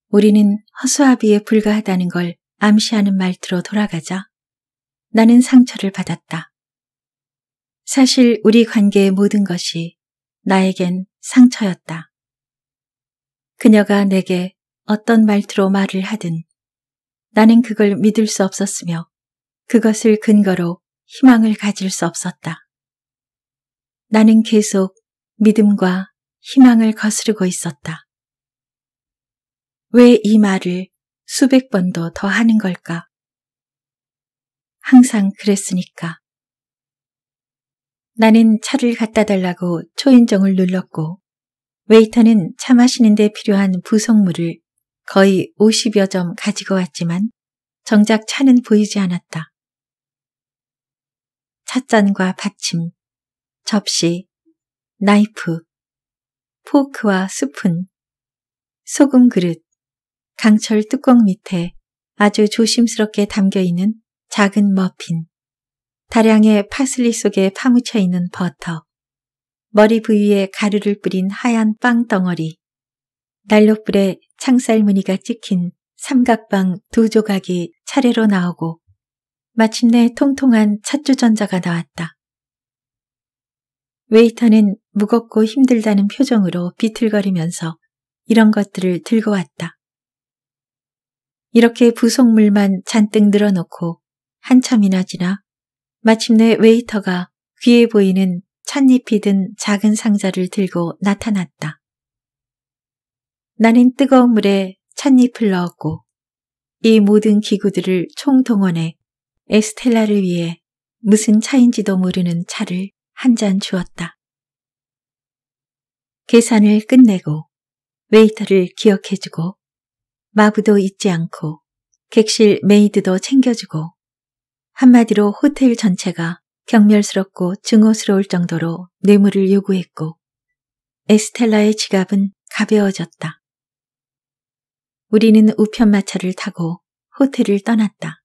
우리는 허수아비에 불과하다는 걸 암시하는 말투로 돌아가자 나는 상처를 받았다. 사실 우리 관계의 모든 것이 나에겐 상처였다. 그녀가 내게 어떤 말투로 말을 하든 나는 그걸 믿을 수 없었으며 그것을 근거로 희망을 가질 수 없었다. 나는 계속 믿음과 희망을 거스르고 있었다. 왜 이 말을 수백 번도 더 하는 걸까? 항상 그랬으니까. 나는 차를 갖다 달라고 초인종을 눌렀고 웨이터는 차 마시는데 필요한 부속물을 거의 50여 점 가지고 왔지만 정작 차는 보이지 않았다. 찻잔과 받침, 접시, 나이프, 포크와 스푼, 소금 그릇, 강철 뚜껑 밑에 아주 조심스럽게 담겨있는 작은 머핀, 다량의 파슬리 속에 파묻혀 있는 버터, 머리 부위에 가루를 뿌린 하얀 빵 덩어리, 난로불에 창살 무늬가 찍힌 삼각방 두 조각이 차례로 나오고 마침내 통통한 찻주전자가 나왔다. 웨이터는 무겁고 힘들다는 표정으로 비틀거리면서 이런 것들을 들고 왔다. 이렇게 부속물만 잔뜩 늘어놓고 한참이나 지나 마침내 웨이터가 귀에 보이는 찻잎이 든 작은 상자를 들고 나타났다. 나는 뜨거운 물에 찻잎을 넣었고 이 모든 기구들을 총동원해 에스텔라를 위해 무슨 차인지도 모르는 차를 한 잔 주었다. 계산을 끝내고 웨이터를 기억해주고 마부도 잊지 않고 객실 메이드도 챙겨주고 한마디로 호텔 전체가 경멸스럽고 증오스러울 정도로 뇌물을 요구했고 에스텔라의 지갑은 가벼워졌다. 우리는 우편마차를 타고 호텔을 떠났다.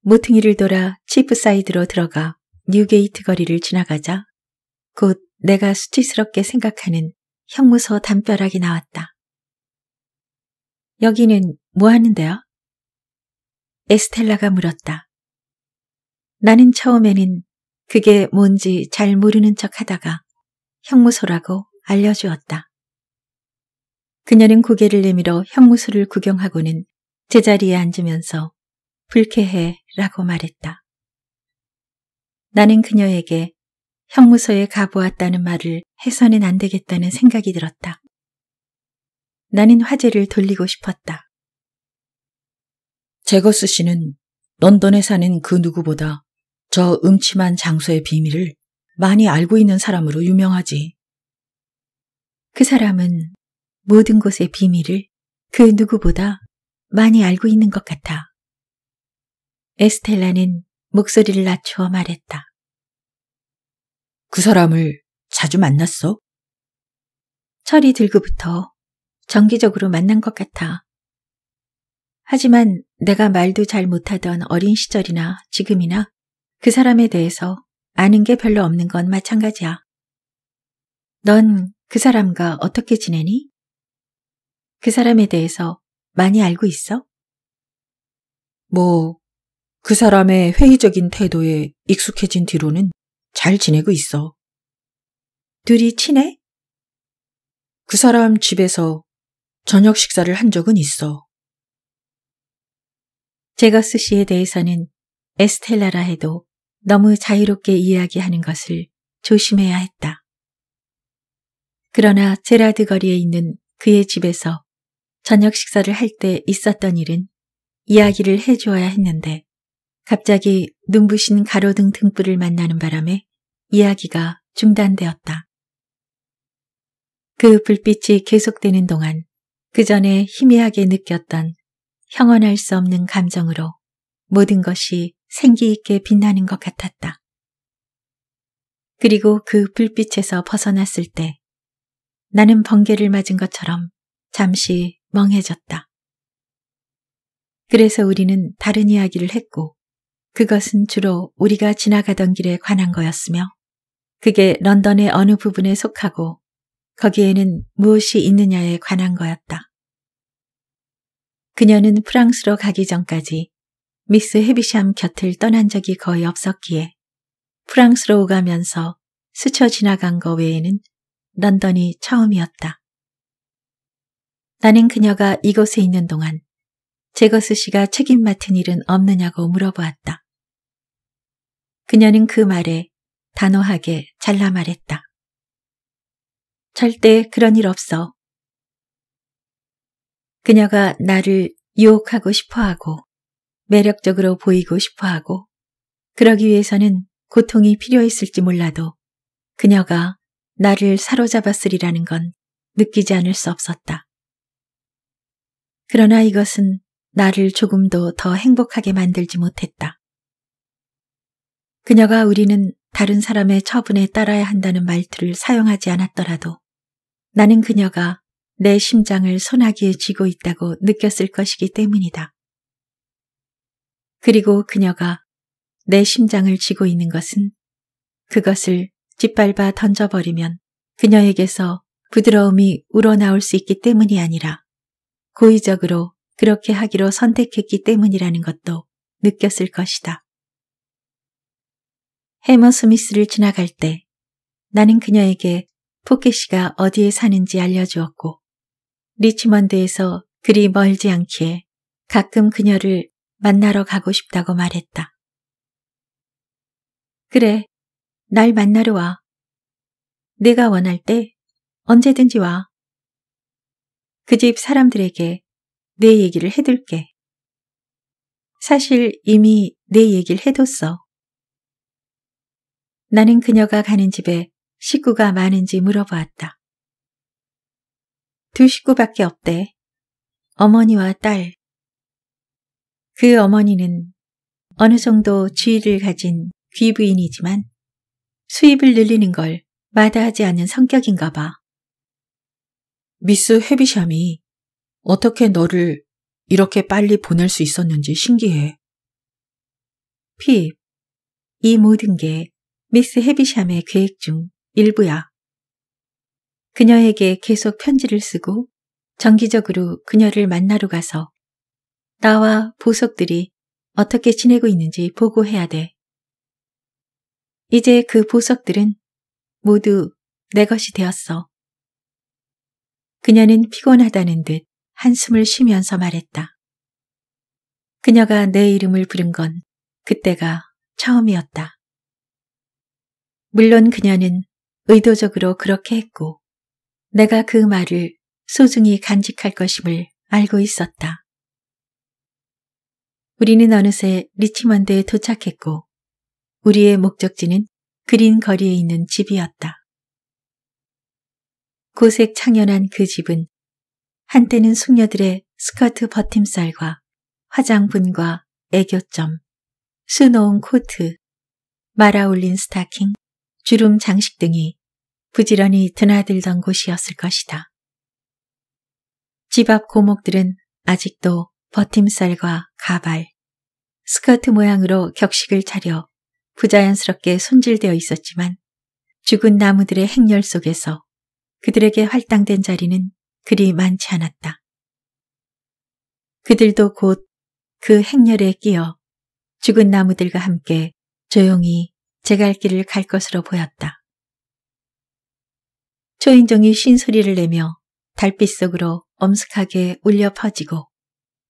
모퉁이를 돌아 치프사이드로 들어가 뉴게이트 거리를 지나가자 곧 내가 수치스럽게 생각하는 형무소 담벼락이 나왔다. 여기는 뭐 하는데요? 에스텔라가 물었다. 나는 처음에는 그게 뭔지 잘 모르는 척 하다가 형무소라고 알려주었다. 그녀는 고개를 내밀어 형무소를 구경하고는 제자리에 앉으면서 불쾌해 라고 말했다. 나는 그녀에게 형무소에 가보았다는 말을 해서는 안 되겠다는 생각이 들었다. 나는 화제를 돌리고 싶었다. 제거스 씨는 런던에 사는 그 누구보다 저 음침한 장소의 비밀을 많이 알고 있는 사람으로 유명하지. 그 사람은 모든 곳의 비밀을 그 누구보다 많이 알고 있는 것 같아. 에스텔라는 목소리를 낮추어 말했다. 그 사람을 자주 만났어? 철이 들고부터 정기적으로 만난 것 같아. 하지만 내가 말도 잘 못하던 어린 시절이나 지금이나 그 사람에 대해서 아는 게 별로 없는 건 마찬가지야. 넌 그 사람과 어떻게 지내니? 그 사람에 대해서 많이 알고 있어? 뭐, 그 사람의 회의적인 태도에 익숙해진 뒤로는 잘 지내고 있어. 둘이 친해? 그 사람 집에서 저녁 식사를 한 적은 있어. 제거스 씨에 대해서는 에스텔라라 해도 너무 자유롭게 이야기하는 것을 조심해야 했다. 그러나 제라드 거리에 있는 그의 집에서 저녁 식사를 할 때 있었던 일은 이야기를 해주어야 했는데 갑자기 눈부신 가로등 등불을 만나는 바람에 이야기가 중단되었다. 그 불빛이 계속되는 동안 그 전에 희미하게 느꼈던 형언할 수 없는 감정으로 모든 것이 생기 있게 빛나는 것 같았다. 그리고 그 불빛에서 벗어났을 때 나는 번개를 맞은 것처럼 잠시 멍해졌다. 그래서 우리는 다른 이야기를 했고 그것은 주로 우리가 지나가던 길에 관한 거였으며 그게 런던의 어느 부분에 속하고 거기에는 무엇이 있느냐에 관한 거였다. 그녀는 프랑스로 가기 전까지 미스 헤비샴 곁을 떠난 적이 거의 없었기에 프랑스로 오가면서 스쳐 지나간 거 외에는 런던이 처음이었다. 나는 그녀가 이곳에 있는 동안 제거스 씨가 책임 맡은 일은 없느냐고 물어보았다. 그녀는 그 말에 단호하게 잘라 말했다. 절대 그런 일 없어. 그녀가 나를 유혹하고 싶어하고 매력적으로 보이고 싶어하고 그러기 위해서는 고통이 필요했을지 몰라도 그녀가 나를 사로잡았으리라는 건 느끼지 않을 수 없었다. 그러나 이것은 나를 조금도 더 행복하게 만들지 못했다. 그녀가 우리는 다른 사람의 처분에 따라야 한다는 말투를 사용하지 않았더라도 나는 그녀가 내 심장을 소나기에 쥐고 있다고 느꼈을 것이기 때문이다. 그리고 그녀가 내 심장을 쥐고 있는 것은 그것을 짓밟아 던져버리면 그녀에게서 부드러움이 우러나올 수 있기 때문이 아니라 고의적으로 그렇게 하기로 선택했기 때문이라는 것도 느꼈을 것이다. 해머 스미스를 지나갈 때 나는 그녀에게 포켓씨가 어디에 사는지 알려주었고 리치먼드에서 그리 멀지 않기에 가끔 그녀를 만나러 가고 싶다고 말했다. 그래, 날 만나러 와. 내가 원할 때 언제든지 와. 그집 사람들에게 내 얘기를 해둘게. 사실 이미 내 얘기를 해뒀어. 나는 그녀가 가는 집에 식구가 많은지 물어보았다. 두 식구밖에 없대. 어머니와 딸. 그 어머니는 어느 정도 지위를 가진 귀부인이지만 수입을 늘리는 걸 마다하지 않는 성격인가 봐. 미스 헤비샴이 어떻게 너를 이렇게 빨리 보낼 수 있었는지 신기해. 핍. 이 모든 게 미스 헤비샴의 계획 중 일부야. 그녀에게 계속 편지를 쓰고 정기적으로 그녀를 만나러 가서 나와 보석들이 어떻게 지내고 있는지 보고해야 돼. 이제 그 보석들은 모두 내 것이 되었어. 그녀는 피곤하다는 듯 한숨을 쉬면서 말했다. 그녀가 내 이름을 부른 건 그때가 처음이었다. 물론 그녀는 의도적으로 그렇게 했고 내가 그 말을 소중히 간직할 것임을 알고 있었다. 우리는 어느새 리치먼드에 도착했고 우리의 목적지는 그린 거리에 있는 집이었다. 고색 창연한 그 집은 한때는 숙녀들의 스커트 버팀살과 화장분과 애교점, 수놓은 코트, 말아올린 스타킹, 주름 장식 등이 부지런히 드나들던 곳이었을 것이다. 집 앞 고목들은 아직도 버팀살과 가발, 스커트 모양으로 격식을 차려 부자연스럽게 손질되어 있었지만 죽은 나무들의 행렬 속에서 그들에게 할당된 자리는 그리 많지 않았다. 그들도 곧 그 행렬에 끼어 죽은 나무들과 함께 조용히 제갈 길을 갈 것으로 보였다. 초인종이 쉰 소리를 내며 달빛 속으로 엄숙하게 울려 퍼지고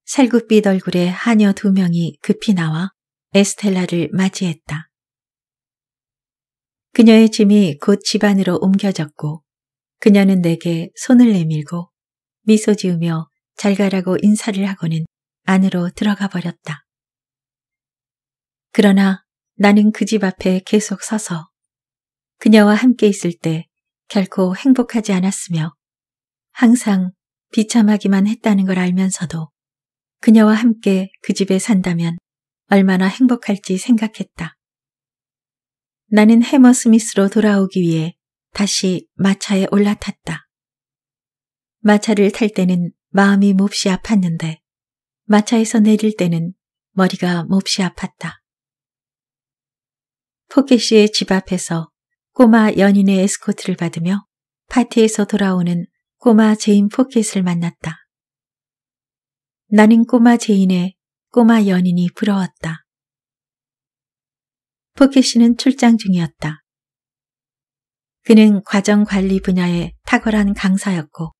살구빛 얼굴에 하녀 두 명이 급히 나와 에스텔라를 맞이했다. 그녀의 짐이 곧 집안으로 옮겨졌고 그녀는 내게 손을 내밀고 미소 지으며 잘 가라고 인사를 하고는 안으로 들어가 버렸다. 그러나 나는 그 집 앞에 계속 서서 그녀와 함께 있을 때 결코 행복하지 않았으며 항상 비참하기만 했다는 걸 알면서도 그녀와 함께 그 집에 산다면 얼마나 행복할지 생각했다. 나는 해머 스미스로 돌아오기 위해 다시 마차에 올라탔다. 마차를 탈 때는 마음이 몹시 아팠는데 마차에서 내릴 때는 머리가 몹시 아팠다. 포켓시의 집 앞에서 꼬마 연인의 에스코트를 받으며 파티에서 돌아오는 꼬마 제인 포켓을 만났다. 나는 꼬마 제인의 꼬마 연인이 부러웠다. 포켓시는 출장 중이었다. 그는 과정 관리 분야의 탁월한 강사였고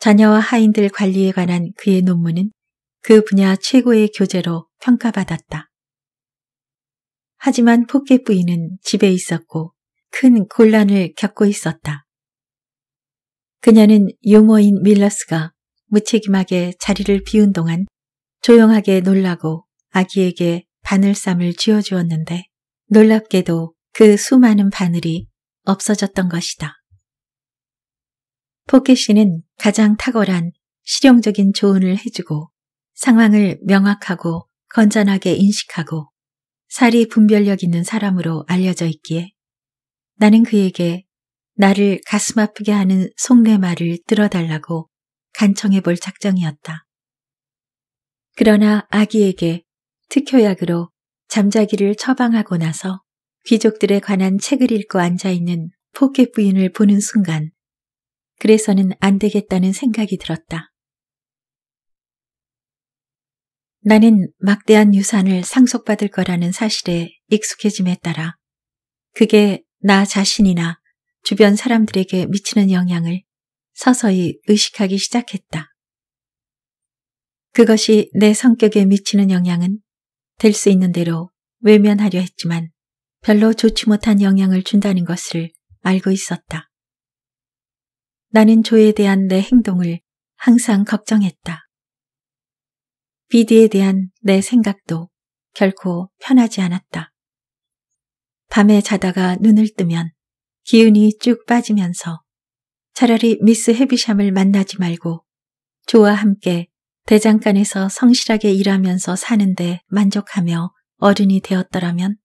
자녀와 하인들 관리에 관한 그의 논문은 그 분야 최고의 교재로 평가받았다. 하지만 포켓 부인은 집에 있었고 큰 곤란을 겪고 있었다. 그녀는 유머인 밀러스가 무책임하게 자리를 비운 동안 조용하게 놀라고 아기에게 바늘쌈을 쥐어주었는데 놀랍게도 그 수많은 바늘이 없어졌던 것이다. 포켓 씨는 가장 탁월한 실용적인 조언을 해주고 상황을 명확하고 건전하게 인식하고 살이 분별력 있는 사람으로 알려져 있기에 나는 그에게 나를 가슴 아프게 하는 속내말을 들어달라고 간청해 볼 작정이었다. 그러나 아기에게 특효약으로 잠자기를 처방하고 나서 귀족들에 관한 책을 읽고 앉아있는 포켓 부인을 보는 순간 그래서는 안 되겠다는 생각이 들었다. 나는 막대한 유산을 상속받을 거라는 사실에 익숙해짐에 따라 그게 나 자신이나 주변 사람들에게 미치는 영향을 서서히 의식하기 시작했다. 그것이 내 성격에 미치는 영향은 될 수 있는 대로 외면하려 했지만 별로 좋지 못한 영향을 준다는 것을 알고 있었다. 나는 조에 대한 내 행동을 항상 걱정했다. 비디에 대한 내 생각도 결코 편하지 않았다. 밤에 자다가 눈을 뜨면 기운이 쭉 빠지면서 차라리 미스 헤비샴을 만나지 말고 조와 함께 대장간에서 성실하게 일하면서 사는데 만족하며 어른이 되었더라면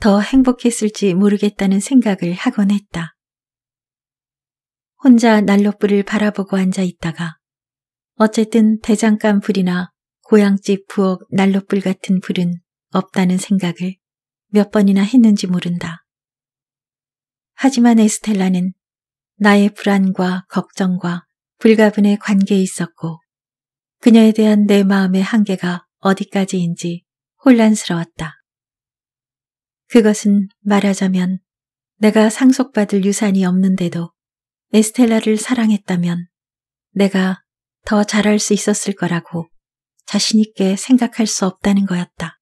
더 행복했을지 모르겠다는 생각을 하곤 했다. 혼자 난로불을 바라보고 앉아 있다가 어쨌든 대장간 불이나 고향집 부엌 난로불 같은 불은 없다는 생각을 몇 번이나 했는지 모른다. 하지만 에스텔라는 나의 불안과 걱정과 불가분의 관계에 있었고 그녀에 대한 내 마음의 한계가 어디까지인지 혼란스러웠다. 그것은 말하자면 내가 상속받을 유산이 없는데도 에스텔라를 사랑했다면 내가 더 잘할 수 있었을 거라고 자신있게 생각할 수 없다는 거였다.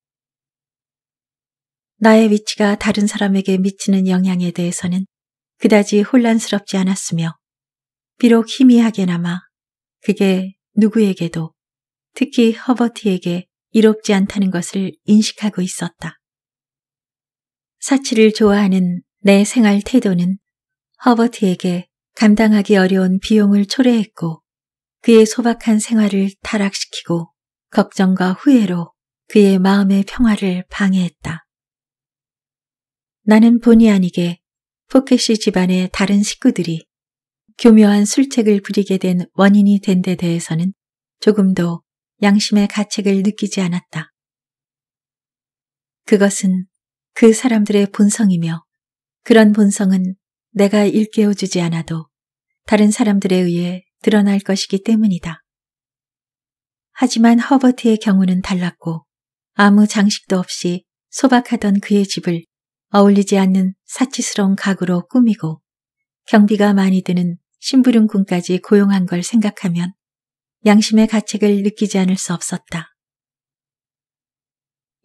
나의 위치가 다른 사람에게 미치는 영향에 대해서는 그다지 혼란스럽지 않았으며 비록 희미하게나마 그게 누구에게도 특히 허버티에게 이롭지 않다는 것을 인식하고 있었다. 사치를 좋아하는 내 생활 태도는 허버트에게 감당하기 어려운 비용을 초래했고 그의 소박한 생활을 타락시키고 걱정과 후회로 그의 마음의 평화를 방해했다. 나는 본의 아니게 포켓시 집안의 다른 식구들이 교묘한 술책을 부리게 된 원인이 된 데 대해서는 조금도 양심의 가책을 느끼지 않았다. 그것은 그 사람들의 본성이며 그런 본성은 내가 일깨워주지 않아도 다른 사람들에 의해 드러날 것이기 때문이다. 하지만 허버트의 경우는 달랐고 아무 장식도 없이 소박하던 그의 집을 어울리지 않는 사치스러운 가구로 꾸미고 경비가 많이 드는 심부름꾼까지 고용한 걸 생각하면 양심의 가책을 느끼지 않을 수 없었다.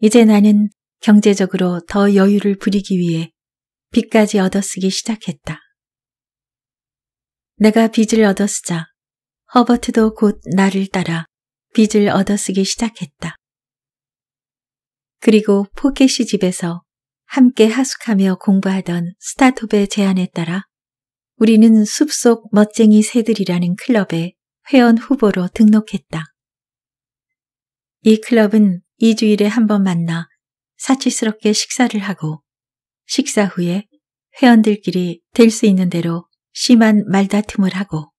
이제 나는 경제적으로 더 여유를 부리기 위해 빚까지 얻어쓰기 시작했다. 내가 빚을 얻어쓰자 허버트도 곧 나를 따라 빚을 얻어쓰기 시작했다. 그리고 포켓시 집에서 함께 하숙하며 공부하던 스타톱의 제안에 따라 우리는 숲속 멋쟁이 새들이라는 클럽에 회원 후보로 등록했다. 이 클럽은 2주일에 한번 만나 사치스럽게 식사를 하고 식사 후에 회원들끼리 될 수 있는 대로 심한 말다툼을 하고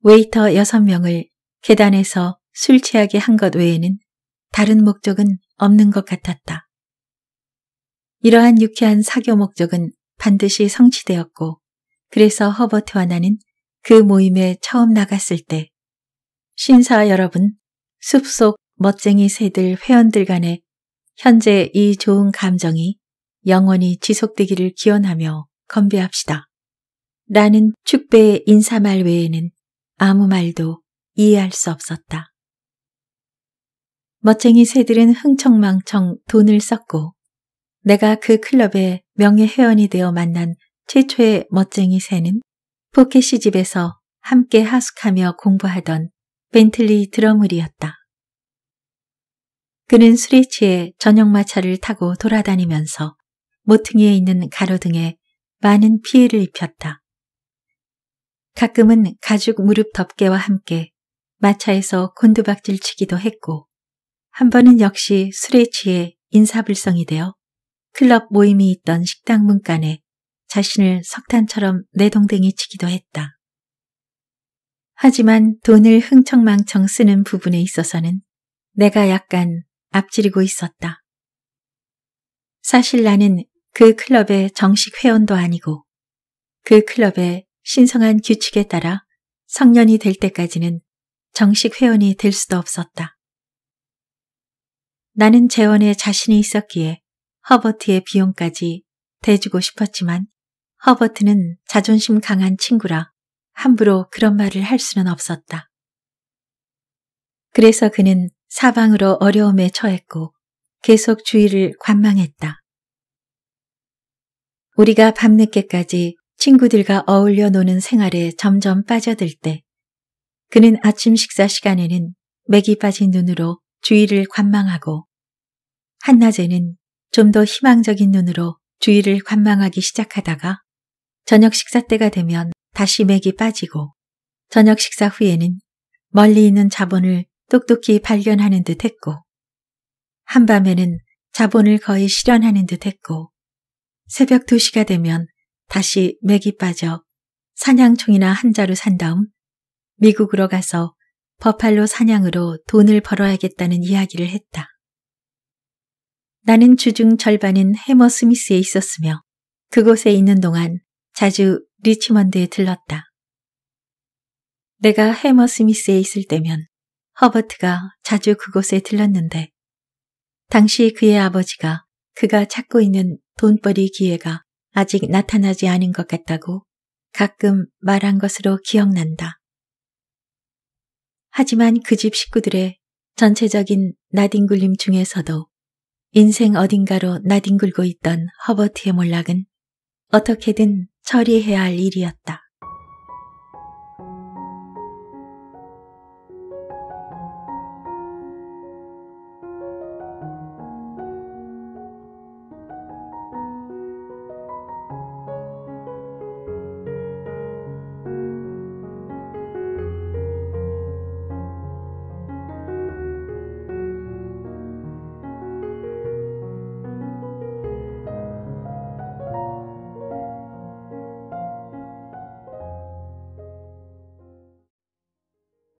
웨이터 6명을 계단에서 술 취하게 한 것 외에는 다른 목적은 없는 것 같았다. 이러한 유쾌한 사교 목적은 반드시 성취되었고 그래서 허버트와 나는 그 모임에 처음 나갔을 때 신사 여러분 숲속 멋쟁이 새들 회원들 간의 현재 이 좋은 감정이 영원히 지속되기를 기원하며 건배합시다. 라는 축배의 인사말 외에는 아무 말도 이해할 수 없었다. 멋쟁이 새들은 흥청망청 돈을 썼고 내가 그 클럽의 명예회원이 되어 만난 최초의 멋쟁이 새는 포켓시 집에서 함께 하숙하며 공부하던 벤틀리 드러물이었다. 그는 술에 취해 저녁마차를 타고 돌아다니면서 모퉁이에 있는 가로등에 많은 피해를 입혔다. 가끔은 가죽 무릎 덮개와 함께 마차에서 곤두박질 치기도 했고 한 번은 역시 술에 취해 인사불성이 되어 클럽 모임이 있던 식당 문간에 자신을 석탄처럼 내동댕이 치기도 했다. 하지만 돈을 흥청망청 쓰는 부분에 있어서는 내가 약간 앞지르고 있었다. 사실 나는 그 클럽의 정식 회원도 아니고 그 클럽의 신성한 규칙에 따라 성년이 될 때까지는 정식 회원이 될 수도 없었다. 나는 재원에 자신이 있었기에 허버트의 비용까지 대주고 싶었지만 허버트는 자존심 강한 친구라 함부로 그런 말을 할 수는 없었다. 그래서 그는 사방으로 어려움에 처했고 계속 주위를 관망했다. 우리가 밤늦게까지 친구들과 어울려 노는 생활에 점점 빠져들 때 그는 아침 식사 시간에는 맥이 빠진 눈으로 주위를 관망하고 한낮에는 좀 더 희망적인 눈으로 주위를 관망하기 시작하다가 저녁 식사 때가 되면 다시 맥이 빠지고 저녁 식사 후에는 멀리 있는 자본을 똑똑히 발견하는 듯 했고, 한밤에는 자본을 거의 실현하는 듯 했고, 새벽 2시가 되면 다시 맥이 빠져 사냥총이나 한자로산 다음 미국으로 가서 버팔로 사냥으로 돈을 벌어야겠다는 이야기를 했다. 나는 주중 절반은 해머 스미스에 있었으며 그곳에 있는 동안 자주 리치먼드에 들렀다. 내가 해머 스미스에 있을 때면 허버트가 자주 그곳에 들렀는데 당시 그의 아버지가 그가 찾고 있는 돈벌이 기회가 아직 나타나지 않은 것 같다고 가끔 말한 것으로 기억난다. 하지만 그 집 식구들의 전체적인 나뒹굴림 중에서도 인생 어딘가로 나뒹굴고 있던 허버트의 몰락은 어떻게든 처리해야 할 일이었다.